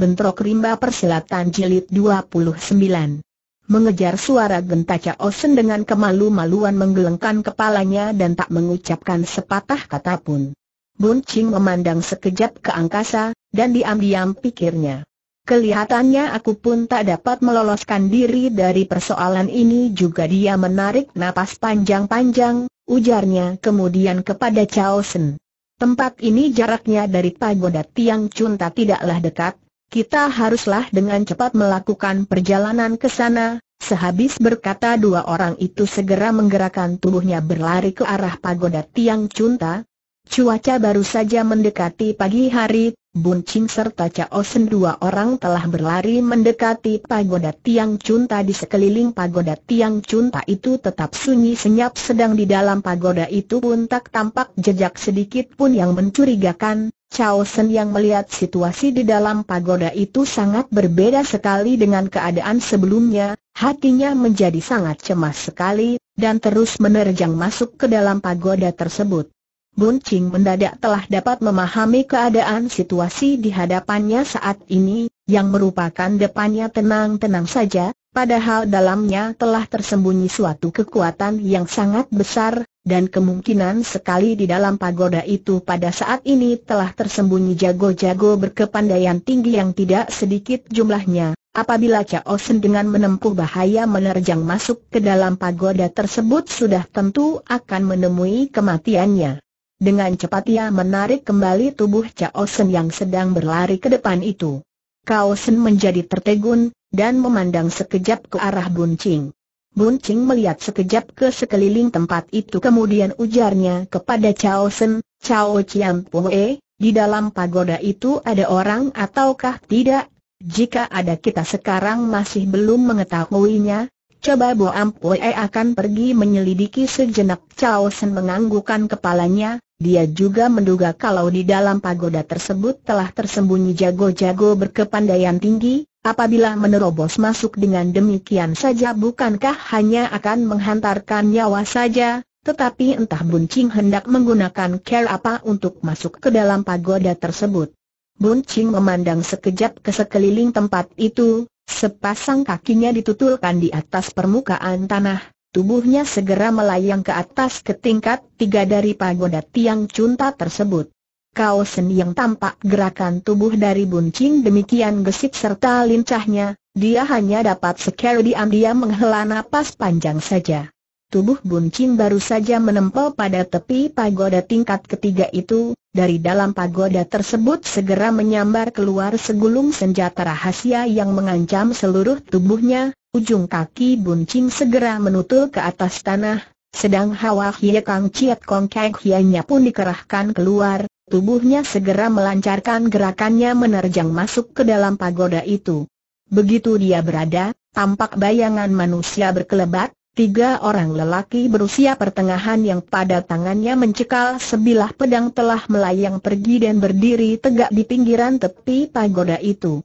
Bentrok Rimba Persilatan Jilid 29 Mengejar suara gentaca Osen dengan kemalu-maluan menggelengkan kepalanya dan tak mengucapkan sepatah kata pun. Bun Ching memandang sekejap ke angkasa, dan diam-diam pikirnya. Kelihatannya aku pun tak dapat meloloskan diri dari persoalan ini juga dia menarik napas panjang-panjang, ujarnya kemudian kepada Chao Sen. Tempat ini jaraknya dari pagoda Tiang tak tidaklah dekat, kita haruslah dengan cepat melakukan perjalanan ke sana, sehabis berkata dua orang itu segera menggerakkan tubuhnya berlari ke arah pagoda Tiang Cunta. Cuaca baru saja mendekati pagi hari, Bun Ching serta Chao Sen dua orang telah berlari mendekati pagoda Tiang Chun. Tadi sekeliling pagoda Tiang tak itu tetap sunyi senyap sedang di dalam pagoda itu pun tak tampak jejak sedikit pun yang mencurigakan. Chao Sen yang melihat situasi di dalam pagoda itu sangat berbeda sekali dengan keadaan sebelumnya, hatinya menjadi sangat cemas sekali, dan terus menerjang masuk ke dalam pagoda tersebut. Bun Ching mendadak telah dapat memahami keadaan situasi di hadapannya saat ini, yang merupakan depannya tenang-tenang saja, padahal dalamnya telah tersembunyi suatu kekuatan yang sangat besar, dan kemungkinan sekali di dalam pagoda itu pada saat ini telah tersembunyi jago-jago berkepandaian tinggi yang tidak sedikit jumlahnya. Apabila Sen dengan menempuh bahaya menerjang masuk ke dalam pagoda tersebut sudah tentu akan menemui kematiannya. Dengan cepat ia menarik kembali tubuh Cao Sen yang sedang berlari ke depan itu. Cao Sen menjadi tertegun, dan memandang sekejap ke arah Buncing. Buncing melihat sekejap ke sekeliling tempat itu kemudian ujarnya kepada Cao Sen, Cao Chiam Pue, di dalam pagoda itu ada orang ataukah tidak? Jika ada kita sekarang masih belum mengetahuinya, Coba Bo Ampue e akan pergi menyelidiki sejenak Cao Sen menganggukan kepalanya, dia juga menduga kalau di dalam pagoda tersebut telah tersembunyi jago-jago berkepandaian tinggi, apabila menerobos masuk dengan demikian saja bukankah hanya akan menghantarkan nyawa saja, tetapi entah Buncing hendak menggunakan care apa untuk masuk ke dalam pagoda tersebut. Buncing memandang sekejap ke sekeliling tempat itu, sepasang kakinya ditutulkan di atas permukaan tanah, Tubuhnya segera melayang ke atas ke tingkat tiga dari pagoda tiang cunta tersebut. Sen yang tampak gerakan tubuh dari buncing demikian gesit serta lincahnya, dia hanya dapat sekali diam-diam menghela napas panjang saja. Tubuh buncing baru saja menempel pada tepi pagoda tingkat ketiga itu, dari dalam pagoda tersebut segera menyambar keluar segulung senjata rahasia yang mengancam seluruh tubuhnya, Ujung kaki buncing segera menutul ke atas tanah, sedang Hawa Hie Kang Chiat Kong Kek Hianya pun dikerahkan keluar, tubuhnya segera melancarkan gerakannya menerjang masuk ke dalam pagoda itu. Begitu dia berada, tampak bayangan manusia berkelebat, Tiga orang lelaki berusia pertengahan yang pada tangannya mencekal sebilah pedang telah melayang pergi dan berdiri tegak di pinggiran tepi pagoda itu.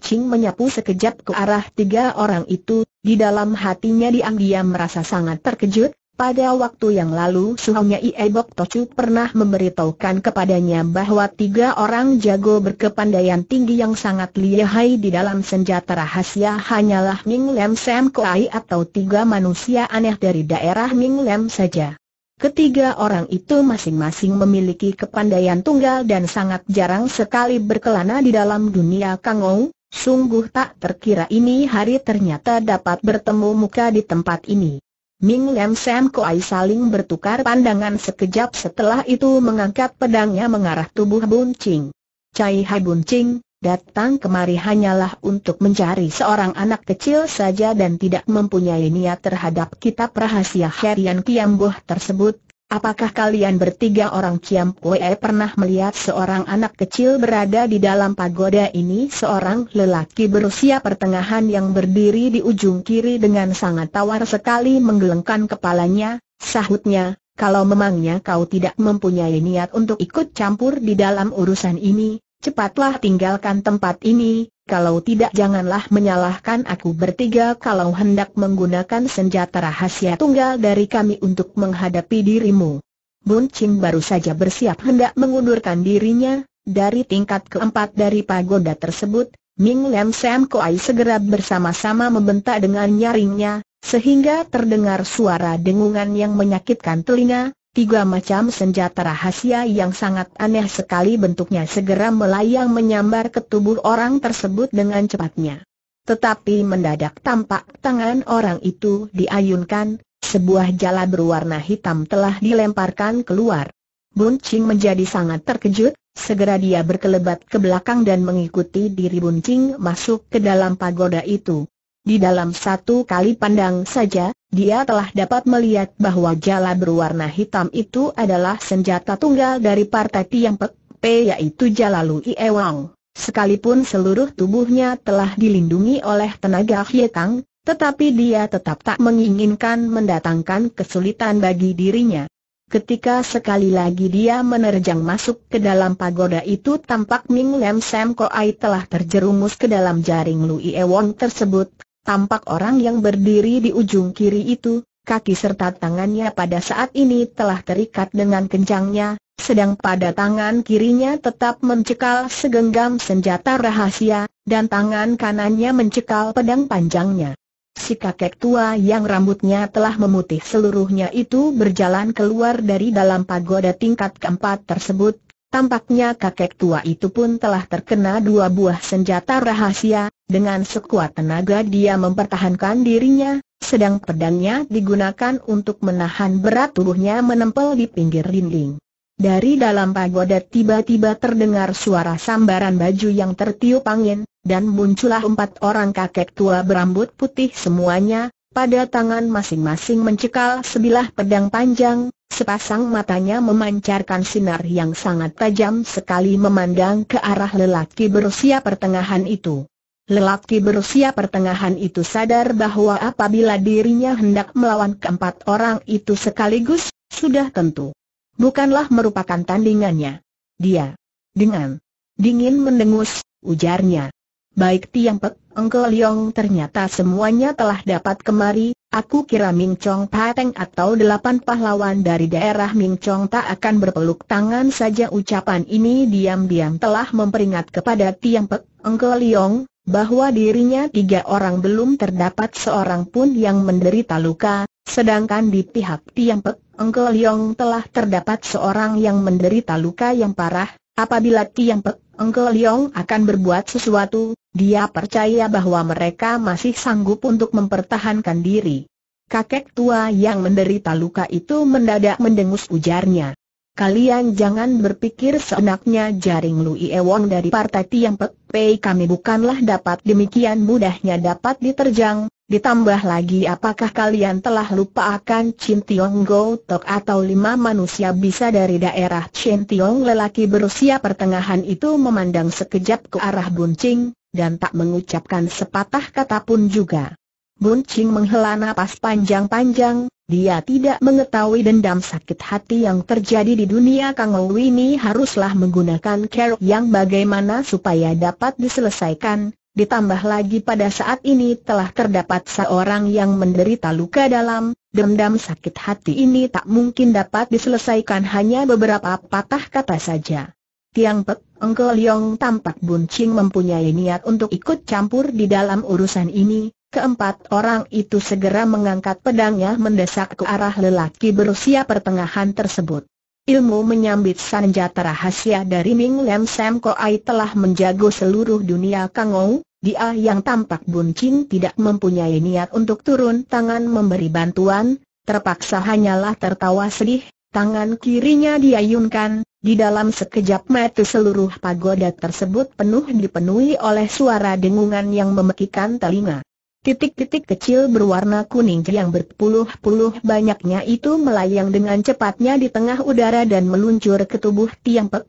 Ching menyapu sekejap ke arah tiga orang itu, di dalam hatinya dia merasa sangat terkejut, pada waktu yang lalu suhunya Ie Bok Tocu pernah memberitahukan kepadanya bahwa tiga orang jago berkepandaian tinggi yang sangat lihai di dalam senjata rahasia hanyalah Ming Lem Sam Kuai atau tiga manusia aneh dari daerah Ming Lem saja. Ketiga orang itu masing-masing memiliki kepandaian tunggal dan sangat jarang sekali berkelana di dalam dunia Kangou. Sungguh tak terkira ini hari ternyata dapat bertemu muka di tempat ini. Ming Lam Sam Koai saling bertukar pandangan sekejap setelah itu mengangkat pedangnya mengarah tubuh Bun Ching. Cai Hai Bun Ching, datang kemari hanyalah untuk mencari seorang anak kecil saja dan tidak mempunyai niat terhadap kitab rahasia Herian Kiamboh tersebut. Apakah kalian bertiga orang Kiam Poe pernah melihat seorang anak kecil berada di dalam pagoda ini? Seorang lelaki berusia pertengahan yang berdiri di ujung kiri dengan sangat tawar sekali menggelengkan kepalanya, sahutnya, kalau memangnya kau tidak mempunyai niat untuk ikut campur di dalam urusan ini, cepatlah tinggalkan tempat ini, kalau tidak janganlah menyalahkan aku bertiga kalau hendak menggunakan senjata rahasia tunggal dari kami untuk menghadapi dirimu. Bun Ching baru saja bersiap hendak mengundurkan dirinya, dari tingkat keempat dari pagoda tersebut, Ming Lem Sam Koai segera bersama-sama membentak dengan nyaringnya, sehingga terdengar suara dengungan yang menyakitkan telinga, Tiga macam senjata rahasia yang sangat aneh sekali bentuknya segera melayang menyambar ke tubuh orang tersebut dengan cepatnya. Tetapi mendadak tampak tangan orang itu diayunkan, sebuah jala berwarna hitam telah dilemparkan keluar. Bun Ching menjadi sangat terkejut, segera dia berkelebat ke belakang dan mengikuti diri Bun Ching masuk ke dalam pagoda itu. Di dalam satu kali pandang saja, dia telah dapat melihat bahwa jala berwarna hitam itu adalah senjata tunggal dari Partai Tiang Pek, P yaitu Jala Lu Wang. Sekalipun seluruh tubuhnya telah dilindungi oleh tenaga hietang, tetapi dia tetap tak menginginkan mendatangkan kesulitan bagi dirinya. Ketika sekali lagi dia menerjang masuk ke dalam pagoda itu tampak Ming Lem Sam Koai telah terjerumus ke dalam jaring Lui Ewong tersebut, Tampak orang yang berdiri di ujung kiri itu, kaki serta tangannya pada saat ini telah terikat dengan kencangnya, sedang pada tangan kirinya tetap mencekal segenggam senjata rahasia, dan tangan kanannya mencekal pedang panjangnya. Si kakek tua yang rambutnya telah memutih seluruhnya itu berjalan keluar dari dalam pagoda tingkat keempat tersebut, Tampaknya kakek tua itu pun telah terkena dua buah senjata rahasia, dengan sekuat tenaga dia mempertahankan dirinya, sedang pedangnya digunakan untuk menahan berat tubuhnya menempel di pinggir dinding. Dari dalam pagoda tiba-tiba terdengar suara sambaran baju yang tertiup angin, dan muncullah empat orang kakek tua berambut putih semuanya, pada tangan masing-masing mencekal sebilah pedang panjang, sepasang matanya memancarkan sinar yang sangat tajam sekali memandang ke arah lelaki berusia pertengahan itu. Lelaki berusia pertengahan itu sadar bahwa apabila dirinya hendak melawan keempat orang itu sekaligus, sudah tentu bukanlah merupakan tandingannya. Dia dengan dingin mendengus, ujarnya baik Tiang Pek, Engkau Liong ternyata semuanya telah dapat kemari, aku kira Ming Chong Pateng atau delapan pahlawan dari daerah Ming Chong tak akan berpeluk tangan saja ucapan ini diam-diam telah memperingat kepada Tiang Pek, Engkau Liong, bahwa dirinya tiga orang belum terdapat seorang pun yang menderita luka, sedangkan di pihak Tiang Pek, Engkau Liong telah terdapat seorang yang menderita luka yang parah, apabila Tiang Pek, Engkau Liong akan berbuat sesuatu, dia percaya bahwa mereka masih sanggup untuk mempertahankan diri. Kakek tua yang menderita luka itu mendadak mendengus ujarnya. Kalian jangan berpikir seenaknya jaring Louis Ewong dari partai Tiang Pek Pei kami bukanlah dapat demikian mudahnya dapat diterjang, ditambah lagi apakah kalian telah lupa akan Chin Tiong Go Tok atau lima manusia bisa dari daerah Chin Tiong lelaki berusia pertengahan itu memandang sekejap ke arah Buncing, dan tak mengucapkan sepatah kata pun juga. Bun Ching menghela nafas panjang-panjang, dia tidak mengetahui dendam sakit hati yang terjadi di dunia Kang Ou ini haruslah menggunakan cara yang bagaimana supaya dapat diselesaikan, ditambah lagi pada saat ini telah terdapat seorang yang menderita luka dalam, dendam sakit hati ini tak mungkin dapat diselesaikan hanya beberapa patah kata saja. Tiang Pek, Yong Leong tampak buncing mempunyai niat untuk ikut campur di dalam urusan ini, keempat orang itu segera mengangkat pedangnya mendesak ke arah lelaki berusia pertengahan tersebut. Ilmu menyambit senjata rahasia dari Ming Lam Sam Ai telah menjago seluruh dunia Kangou, dia yang tampak buncing tidak mempunyai niat untuk turun tangan memberi bantuan, terpaksa hanyalah tertawa sedih, tangan kirinya diayunkan, di dalam sekejap mata seluruh pagoda tersebut penuh dipenuhi oleh suara dengungan yang memekikan telinga. Titik-titik kecil berwarna kuning yang berpuluh-puluh banyaknya itu melayang dengan cepatnya di tengah udara dan meluncur ke tubuh Tiang Pek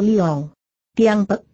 Liong. Tiang Pek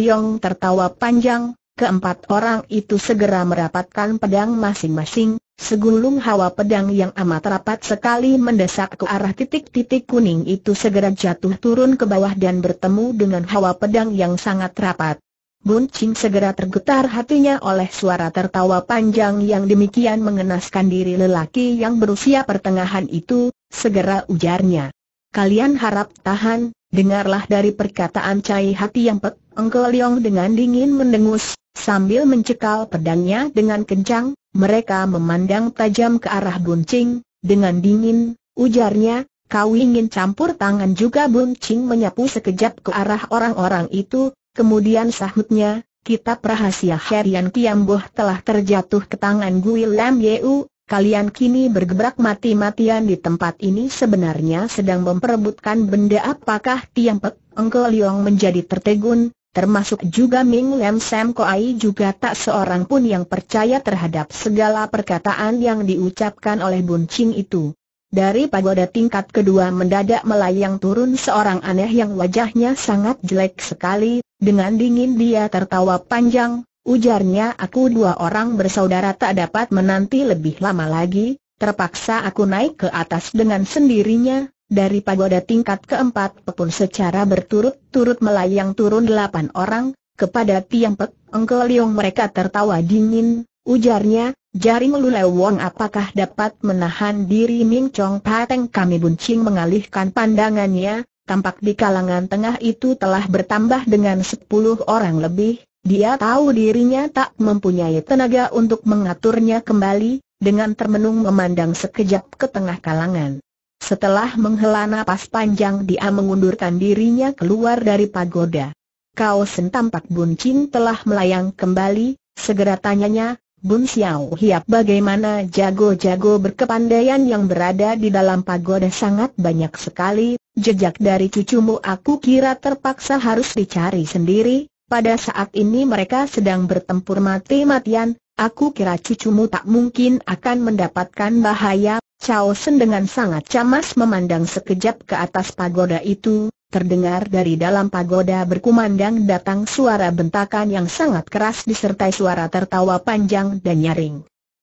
Liong tertawa panjang, keempat orang itu segera merapatkan pedang masing-masing, Segulung hawa pedang yang amat rapat sekali mendesak ke arah titik-titik kuning itu segera jatuh turun ke bawah dan bertemu dengan hawa pedang yang sangat rapat. Bun Ching segera tergetar hatinya oleh suara tertawa panjang yang demikian mengenaskan diri lelaki yang berusia pertengahan itu, segera ujarnya. Kalian harap tahan, dengarlah dari perkataan Cai Hati yang pek, Engkel Leong dengan dingin mendengus, sambil mencekal pedangnya dengan kencang, mereka memandang tajam ke arah Buncing, dengan dingin, ujarnya, kau ingin campur tangan juga Buncing menyapu sekejap ke arah orang-orang itu, kemudian sahutnya, kitab rahasia Herian Kiamboh telah terjatuh ke tangan Gui Lam Yeu, Kalian kini bergebrak mati-matian di tempat ini sebenarnya sedang memperebutkan benda apakah Tiang Pek Engke Liong menjadi tertegun, termasuk juga Ming Lem Sam Koai juga tak seorang pun yang percaya terhadap segala perkataan yang diucapkan oleh Bun Ching itu. Dari pagoda tingkat kedua mendadak melayang turun seorang aneh yang wajahnya sangat jelek sekali, dengan dingin dia tertawa panjang, ujarnya aku dua orang bersaudara tak dapat menanti lebih lama lagi, terpaksa aku naik ke atas dengan sendirinya, dari pagoda tingkat keempat pun secara berturut-turut melayang turun delapan orang, kepada Tiang Pek, Engko Leong mereka tertawa dingin, ujarnya, jaring Lule Wong apakah dapat menahan diri Ming Chong Pateng kami buncing mengalihkan pandangannya, tampak di kalangan tengah itu telah bertambah dengan sepuluh orang lebih, dia tahu dirinya tak mempunyai tenaga untuk mengaturnya kembali, dengan termenung memandang sekejap ke tengah kalangan. Setelah menghela napas panjang dia mengundurkan dirinya keluar dari pagoda. Kau sentampak Bun telah melayang kembali, segera tanyanya, Bun Xiao Hiap bagaimana jago-jago berkepandaian yang berada di dalam pagoda sangat banyak sekali, jejak dari cucumu aku kira terpaksa harus dicari sendiri, pada saat ini mereka sedang bertempur mati-matian, aku kira cucumu tak mungkin akan mendapatkan bahaya, Chao Sen dengan sangat cemas memandang sekejap ke atas pagoda itu, terdengar dari dalam pagoda berkumandang datang suara bentakan yang sangat keras disertai suara tertawa panjang dan nyaring.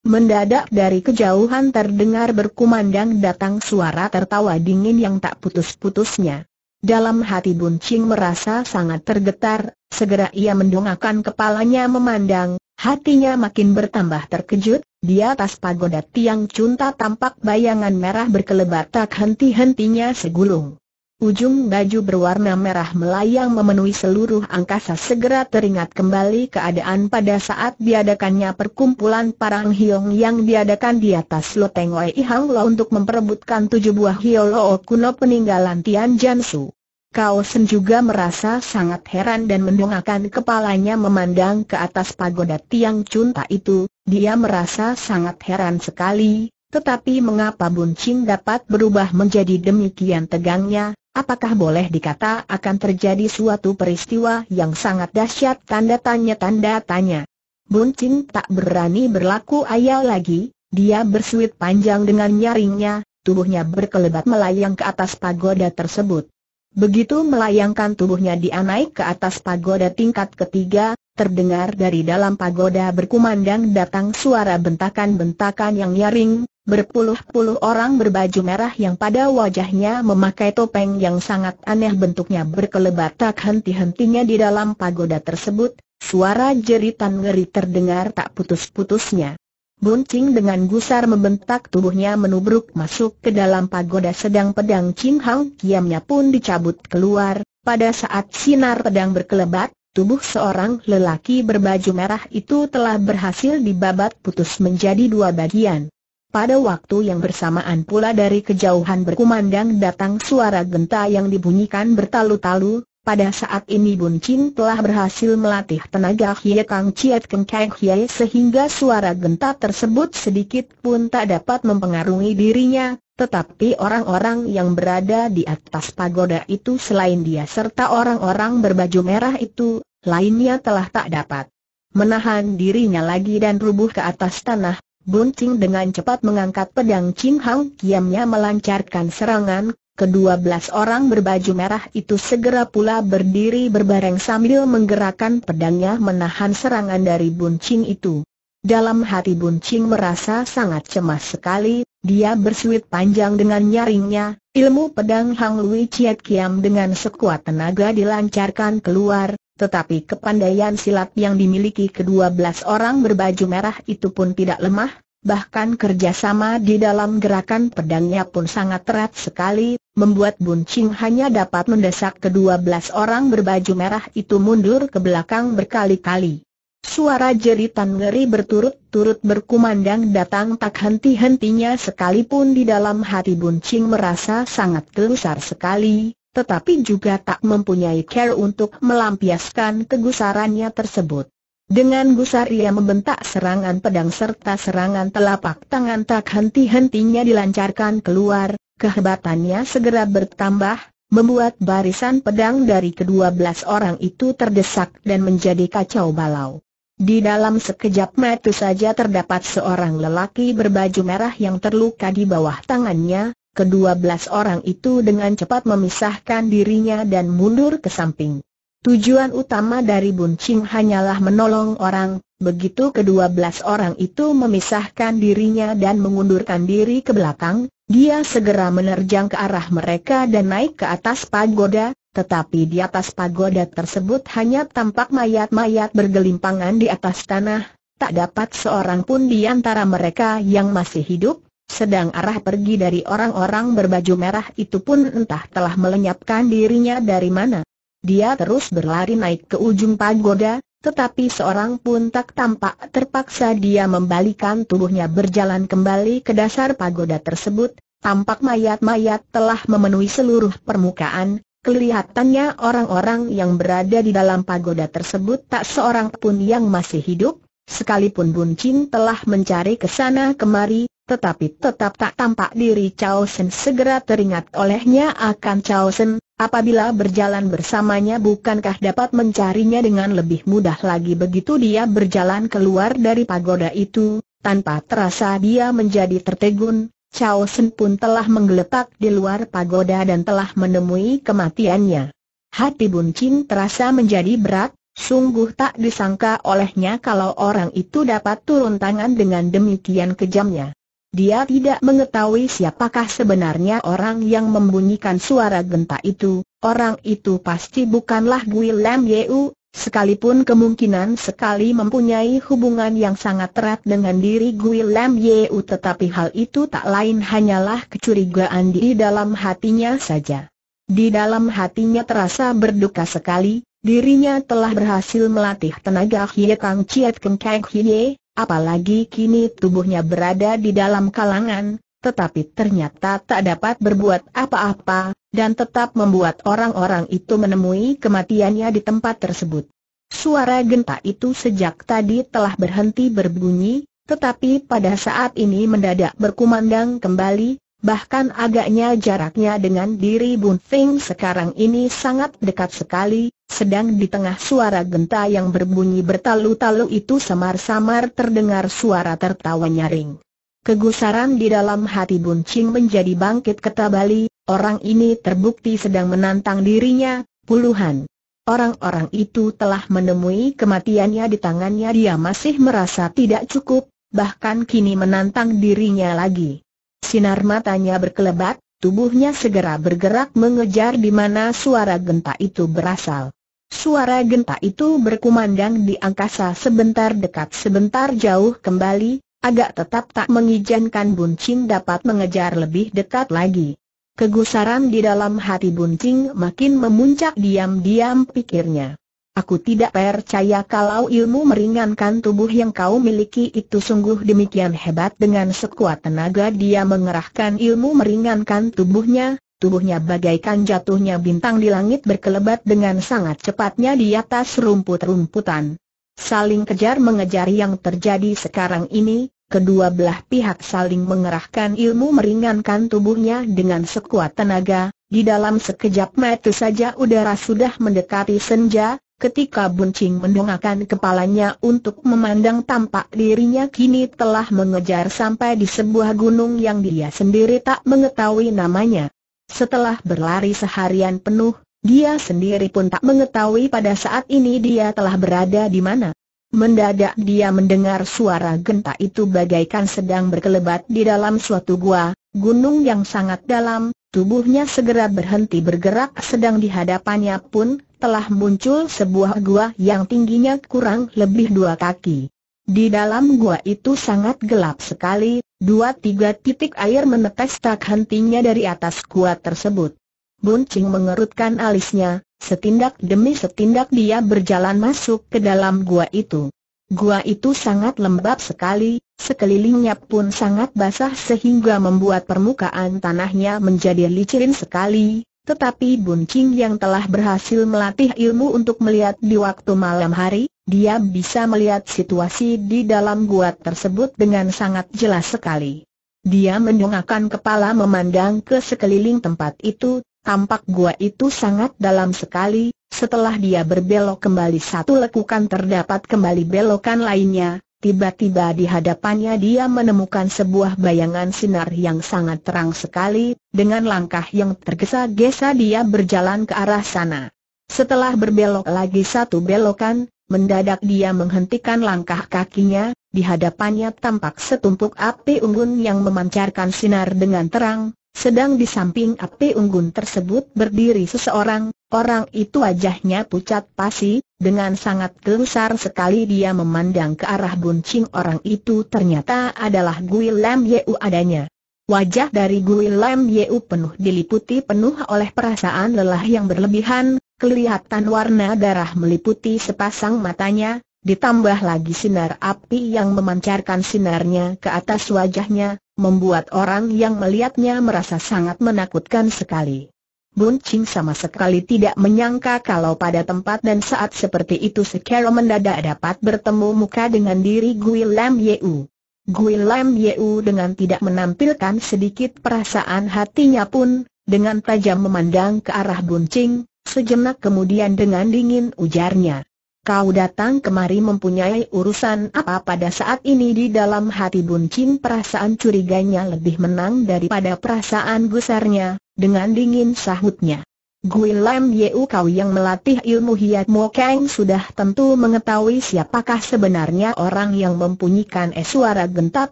Mendadak dari kejauhan terdengar berkumandang datang suara tertawa dingin yang tak putus-putusnya. Dalam hati Buncing merasa sangat tergetar, segera ia mendongakkan kepalanya memandang, Hatinya makin bertambah terkejut, di atas pagoda tiang cunta tampak bayangan merah berkelebat tak henti-hentinya segulung. Ujung baju berwarna merah melayang memenuhi seluruh angkasa segera teringat kembali keadaan pada saat diadakannya perkumpulan parang hiong yang diadakan di atas loteng Wei Hang Lo untuk memperebutkan tujuh buah hiolo kuno peninggalan Tian Jansu. Kau juga merasa sangat heran dan mendongakkan kepalanya memandang ke atas pagoda Tiang Cunta itu, dia merasa sangat heran sekali, tetapi mengapa Ching dapat berubah menjadi demikian tegangnya, apakah boleh dikata akan terjadi suatu peristiwa yang sangat dahsyat tanda tanya-tanda tanya. Ching tak berani berlaku ayal lagi, dia bersuit panjang dengan nyaringnya, tubuhnya berkelebat melayang ke atas pagoda tersebut. Begitu melayangkan tubuhnya dia naik ke atas pagoda tingkat ketiga, terdengar dari dalam pagoda berkumandang datang suara bentakan-bentakan yang nyaring, berpuluh-puluh orang berbaju merah yang pada wajahnya memakai topeng yang sangat aneh bentuknya berkelebat tak henti-hentinya di dalam pagoda tersebut, suara jeritan ngeri terdengar tak putus-putusnya. Buncing dengan gusar membentak tubuhnya menubruk masuk ke dalam pagoda sedang pedang Qing Hang Kiamnya pun dicabut keluar. Pada saat sinar pedang berkelebat, tubuh seorang lelaki berbaju merah itu telah berhasil dibabat putus menjadi dua bagian. Pada waktu yang bersamaan pula dari kejauhan berkumandang datang suara genta yang dibunyikan bertalu-talu, pada saat ini Bun Chin telah berhasil melatih tenaga Hie Kang Chiet Keng Kang Hie sehingga suara genta tersebut sedikit pun tak dapat mempengaruhi dirinya, tetapi orang-orang yang berada di atas pagoda itu selain dia serta orang-orang berbaju merah itu, lainnya telah tak dapat menahan dirinya lagi dan rubuh ke atas tanah. Bun Chin dengan cepat mengangkat pedang Chin Hang Kiamnya melancarkan serangan Kedua belas orang berbaju merah itu segera pula berdiri berbareng sambil menggerakkan pedangnya menahan serangan dari buncing itu. Dalam hati buncing merasa sangat cemas sekali, dia bersuit panjang dengan nyaringnya, ilmu pedang Hang Lui Chiat Kiam dengan sekuat tenaga dilancarkan keluar, tetapi kepandaian silat yang dimiliki kedua belas orang berbaju merah itu pun tidak lemah, Bahkan kerjasama di dalam gerakan pedangnya pun sangat erat sekali, membuat Bun Ching hanya dapat mendesak kedua belas orang berbaju merah itu mundur ke belakang berkali-kali. Suara jeritan ngeri berturut-turut berkumandang datang tak henti-hentinya sekalipun di dalam hati Bun Ching merasa sangat gelusar sekali, tetapi juga tak mempunyai care untuk melampiaskan kegusarannya tersebut. Dengan gusar ia membentak serangan pedang serta serangan telapak tangan tak henti-hentinya dilancarkan keluar, kehebatannya segera bertambah, membuat barisan pedang dari kedua belas orang itu terdesak dan menjadi kacau balau. Di dalam sekejap mata saja terdapat seorang lelaki berbaju merah yang terluka di bawah tangannya, kedua belas orang itu dengan cepat memisahkan dirinya dan mundur ke samping. Tujuan utama dari Buncing hanyalah menolong orang, begitu kedua belas orang itu memisahkan dirinya dan mengundurkan diri ke belakang, dia segera menerjang ke arah mereka dan naik ke atas pagoda, tetapi di atas pagoda tersebut hanya tampak mayat-mayat bergelimpangan di atas tanah, tak dapat seorang pun di antara mereka yang masih hidup, sedang arah pergi dari orang-orang berbaju merah itu pun entah telah melenyapkan dirinya dari mana. Dia terus berlari naik ke ujung pagoda, tetapi seorang pun tak tampak terpaksa dia membalikan tubuhnya berjalan kembali ke dasar pagoda tersebut, tampak mayat-mayat telah memenuhi seluruh permukaan, kelihatannya orang-orang yang berada di dalam pagoda tersebut tak seorang pun yang masih hidup, sekalipun Bun Chin telah mencari ke sana kemari, tetapi tetap tak tampak diri Chao Sen segera teringat olehnya akan Chao Sen, Apabila berjalan bersamanya bukankah dapat mencarinya dengan lebih mudah lagi begitu dia berjalan keluar dari pagoda itu, tanpa terasa dia menjadi tertegun, Chao Sen pun telah menggeletak di luar pagoda dan telah menemui kematiannya. Hati Bun Chin terasa menjadi berat, sungguh tak disangka olehnya kalau orang itu dapat turun tangan dengan demikian kejamnya. Dia tidak mengetahui siapakah sebenarnya orang yang membunyikan suara genta itu, orang itu pasti bukanlah Gui Lam Yeu, sekalipun kemungkinan sekali mempunyai hubungan yang sangat erat dengan diri Gui Lam Yeu tetapi hal itu tak lain hanyalah kecurigaan di dalam hatinya saja. Di dalam hatinya terasa berduka sekali, dirinya telah berhasil melatih tenaga Hie Kang Chiat Keng Kang Hie, Apalagi kini tubuhnya berada di dalam kalangan, tetapi ternyata tak dapat berbuat apa-apa, dan tetap membuat orang-orang itu menemui kematiannya di tempat tersebut. Suara genta itu sejak tadi telah berhenti berbunyi, tetapi pada saat ini mendadak berkumandang kembali, bahkan agaknya jaraknya dengan diri Bun Feng sekarang ini sangat dekat sekali, sedang di tengah suara genta yang berbunyi bertalu-talu itu samar-samar terdengar suara tertawa nyaring. Kegusaran di dalam hati Bun Qing menjadi bangkit ketabali, orang ini terbukti sedang menantang dirinya, puluhan. Orang-orang itu telah menemui kematiannya di tangannya dia masih merasa tidak cukup, bahkan kini menantang dirinya lagi. Sinar matanya berkelebat, tubuhnya segera bergerak mengejar di mana suara genta itu berasal. Suara genta itu berkumandang di angkasa sebentar dekat sebentar jauh kembali, agak tetap tak mengizinkan Buncing dapat mengejar lebih dekat lagi. Kegusaran di dalam hati Bunting makin memuncak diam-diam pikirnya. Aku tidak percaya kalau ilmu meringankan tubuh yang kau miliki itu sungguh demikian hebat dengan sekuat tenaga dia mengerahkan ilmu meringankan tubuhnya, tubuhnya bagaikan jatuhnya bintang di langit berkelebat dengan sangat cepatnya di atas rumput-rumputan. Saling kejar-mengejar yang terjadi sekarang ini, kedua belah pihak saling mengerahkan ilmu meringankan tubuhnya dengan sekuat tenaga, di dalam sekejap mata saja udara sudah mendekati senja, Ketika Buncing mendongakkan kepalanya untuk memandang tampak dirinya kini telah mengejar sampai di sebuah gunung yang dia sendiri tak mengetahui namanya. Setelah berlari seharian penuh, dia sendiri pun tak mengetahui pada saat ini dia telah berada di mana. Mendadak dia mendengar suara genta itu bagaikan sedang berkelebat di dalam suatu gua, gunung yang sangat dalam, Tubuhnya segera berhenti bergerak sedang di hadapannya pun telah muncul sebuah gua yang tingginya kurang lebih dua kaki. Di dalam gua itu sangat gelap sekali, dua-tiga titik air menetes tak hentinya dari atas gua tersebut. Buncing mengerutkan alisnya, setindak demi setindak dia berjalan masuk ke dalam gua itu. Gua itu sangat lembab sekali, sekelilingnya pun sangat basah sehingga membuat permukaan tanahnya menjadi licin sekali, tetapi Buncing yang telah berhasil melatih ilmu untuk melihat di waktu malam hari, dia bisa melihat situasi di dalam gua tersebut dengan sangat jelas sekali. Dia mendongakkan kepala memandang ke sekeliling tempat itu, Tampak gua itu sangat dalam sekali, setelah dia berbelok kembali satu lekukan terdapat kembali belokan lainnya, tiba-tiba di hadapannya dia menemukan sebuah bayangan sinar yang sangat terang sekali, dengan langkah yang tergesa-gesa dia berjalan ke arah sana. Setelah berbelok lagi satu belokan, mendadak dia menghentikan langkah kakinya, di hadapannya tampak setumpuk api unggun yang memancarkan sinar dengan terang, sedang di samping api unggun tersebut berdiri seseorang, orang itu wajahnya pucat pasi, dengan sangat gelusar sekali dia memandang ke arah buncing orang itu ternyata adalah Gui Lam Yeu adanya. Wajah dari Gui Lam Yeu penuh diliputi penuh oleh perasaan lelah yang berlebihan, kelihatan warna darah meliputi sepasang matanya, ditambah lagi sinar api yang memancarkan sinarnya ke atas wajahnya, membuat orang yang melihatnya merasa sangat menakutkan sekali. Bun Ching sama sekali tidak menyangka kalau pada tempat dan saat seperti itu secara mendadak dapat bertemu muka dengan diri Gui Lam Yeu. Gui Lam Yeu dengan tidak menampilkan sedikit perasaan hatinya pun, dengan tajam memandang ke arah Bun Ching, sejenak kemudian dengan dingin ujarnya. Kau datang kemari mempunyai urusan apa pada saat ini di dalam hati Bun Chin perasaan curiganya lebih menang daripada perasaan gusarnya, dengan dingin sahutnya. Gui Lam Yeu kau yang melatih ilmu Hiat Mo Kang sudah tentu mengetahui siapakah sebenarnya orang yang mempunyikan suara gentar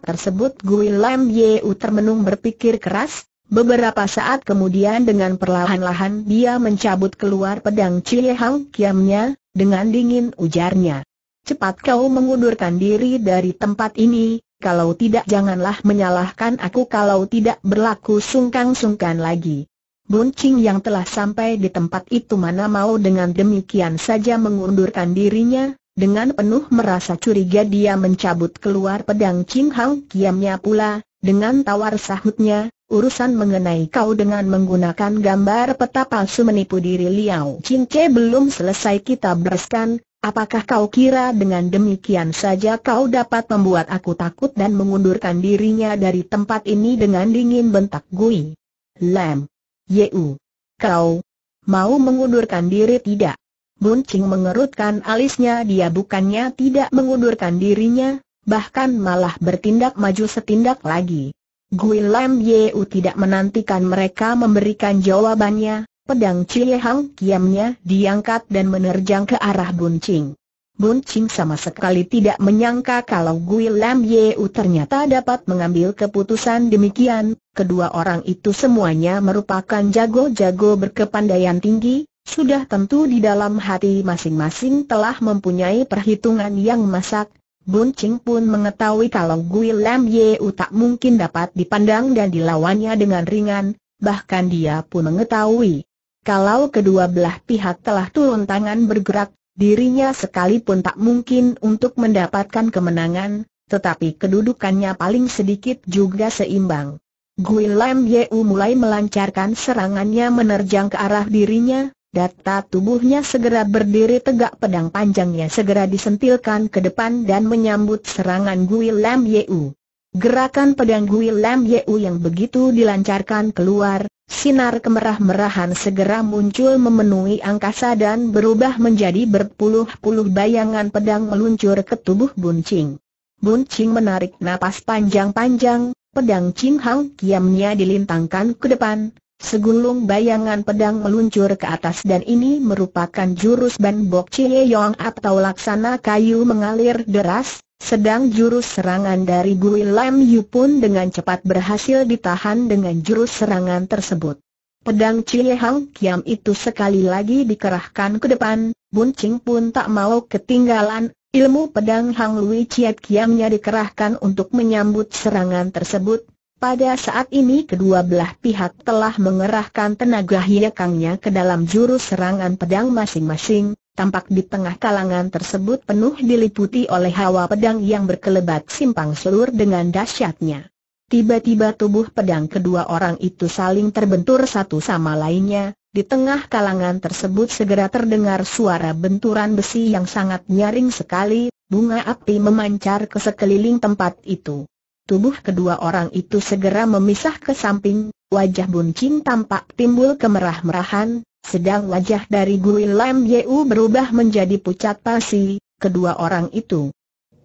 tersebut Gui Lam Yeu termenung berpikir keras, Beberapa saat kemudian dengan perlahan-lahan dia mencabut keluar pedang Chie Hang Kiamnya, dengan dingin ujarnya. Cepat kau mengundurkan diri dari tempat ini, kalau tidak janganlah menyalahkan aku kalau tidak berlaku sungkan-sungkan lagi. Buncing yang telah sampai di tempat itu mana mau dengan demikian saja mengundurkan dirinya, dengan penuh merasa curiga dia mencabut keluar pedang Ching Hao Kiamnya pula, dengan tawar sahutnya, urusan mengenai kau dengan menggunakan gambar peta palsu menipu diri Liao Cince belum selesai kita bereskan, apakah kau kira dengan demikian saja kau dapat membuat aku takut dan mengundurkan dirinya dari tempat ini dengan dingin bentak Gui? Lam, Yeu. Kau. Mau mengundurkan diri tidak? Buncing mengerutkan alisnya dia bukannya tidak mengundurkan dirinya, bahkan malah bertindak maju setindak lagi. Gui Lam Yeu tidak menantikan mereka memberikan jawabannya, pedang Cie Hang kiamnya diangkat dan menerjang ke arah Buncing. Buncing sama sekali tidak menyangka kalau Gui Lam Yeu ternyata dapat mengambil keputusan demikian, kedua orang itu semuanya merupakan jago-jago berkepandaian tinggi, sudah tentu di dalam hati masing-masing telah mempunyai perhitungan yang masak, Bun Ching pun mengetahui kalau Gui Lam U tak mungkin dapat dipandang dan dilawannya dengan ringan, bahkan dia pun mengetahui. Kalau kedua belah pihak telah turun tangan bergerak, dirinya sekalipun tak mungkin untuk mendapatkan kemenangan, tetapi kedudukannya paling sedikit juga seimbang. Gui Lam U mulai melancarkan serangannya menerjang ke arah dirinya, Data tubuhnya segera berdiri tegak pedang panjangnya segera disentilkan ke depan dan menyambut serangan Gui Lam Yeu. Gerakan pedang Gui Lam Yeu yang begitu dilancarkan keluar, sinar kemerah-merahan segera muncul memenuhi angkasa dan berubah menjadi berpuluh-puluh bayangan pedang meluncur ke tubuh Buncing. Buncing menarik napas panjang-panjang, pedang Ching Hang kiamnya dilintangkan ke depan, Segulung bayangan pedang meluncur ke atas dan ini merupakan jurus Ban Bok Chie Yong atau laksana kayu mengalir deras, sedang jurus serangan dari Gui Lam Yu pun dengan cepat berhasil ditahan dengan jurus serangan tersebut. Pedang Chie Hang Kiam itu sekali lagi dikerahkan ke depan, Bun Ching pun tak mau ketinggalan, ilmu pedang Hang Lui Chiat Kiamnya dikerahkan untuk menyambut serangan tersebut, pada saat ini kedua belah pihak telah mengerahkan tenaga hiekangnya ke dalam jurus serangan pedang masing-masing, tampak di tengah kalangan tersebut penuh diliputi oleh hawa pedang yang berkelebat simpang selur dengan dahsyatnya. Tiba-tiba tubuh pedang kedua orang itu saling terbentur satu sama lainnya, di tengah kalangan tersebut segera terdengar suara benturan besi yang sangat nyaring sekali, bunga api memancar ke sekeliling tempat itu. Tubuh kedua orang itu segera memisah ke samping, wajah Bun Chin tampak timbul kemerah-merahan, sedang wajah dari Gui Lam Yeu berubah menjadi pucat pasi, kedua orang itu.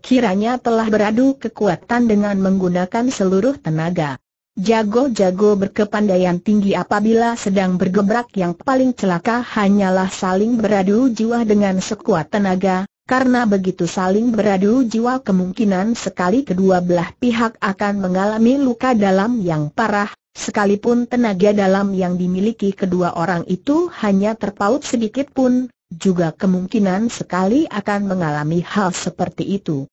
Kiranya telah beradu kekuatan dengan menggunakan seluruh tenaga. Jago-jago berkepandaian tinggi apabila sedang bergebrak yang paling celaka hanyalah saling beradu jiwa dengan sekuat tenaga, karena begitu saling beradu jiwa kemungkinan sekali kedua belah pihak akan mengalami luka dalam yang parah, sekalipun tenaga dalam yang dimiliki kedua orang itu hanya terpaut sedikit pun, juga kemungkinan sekali akan mengalami hal seperti itu.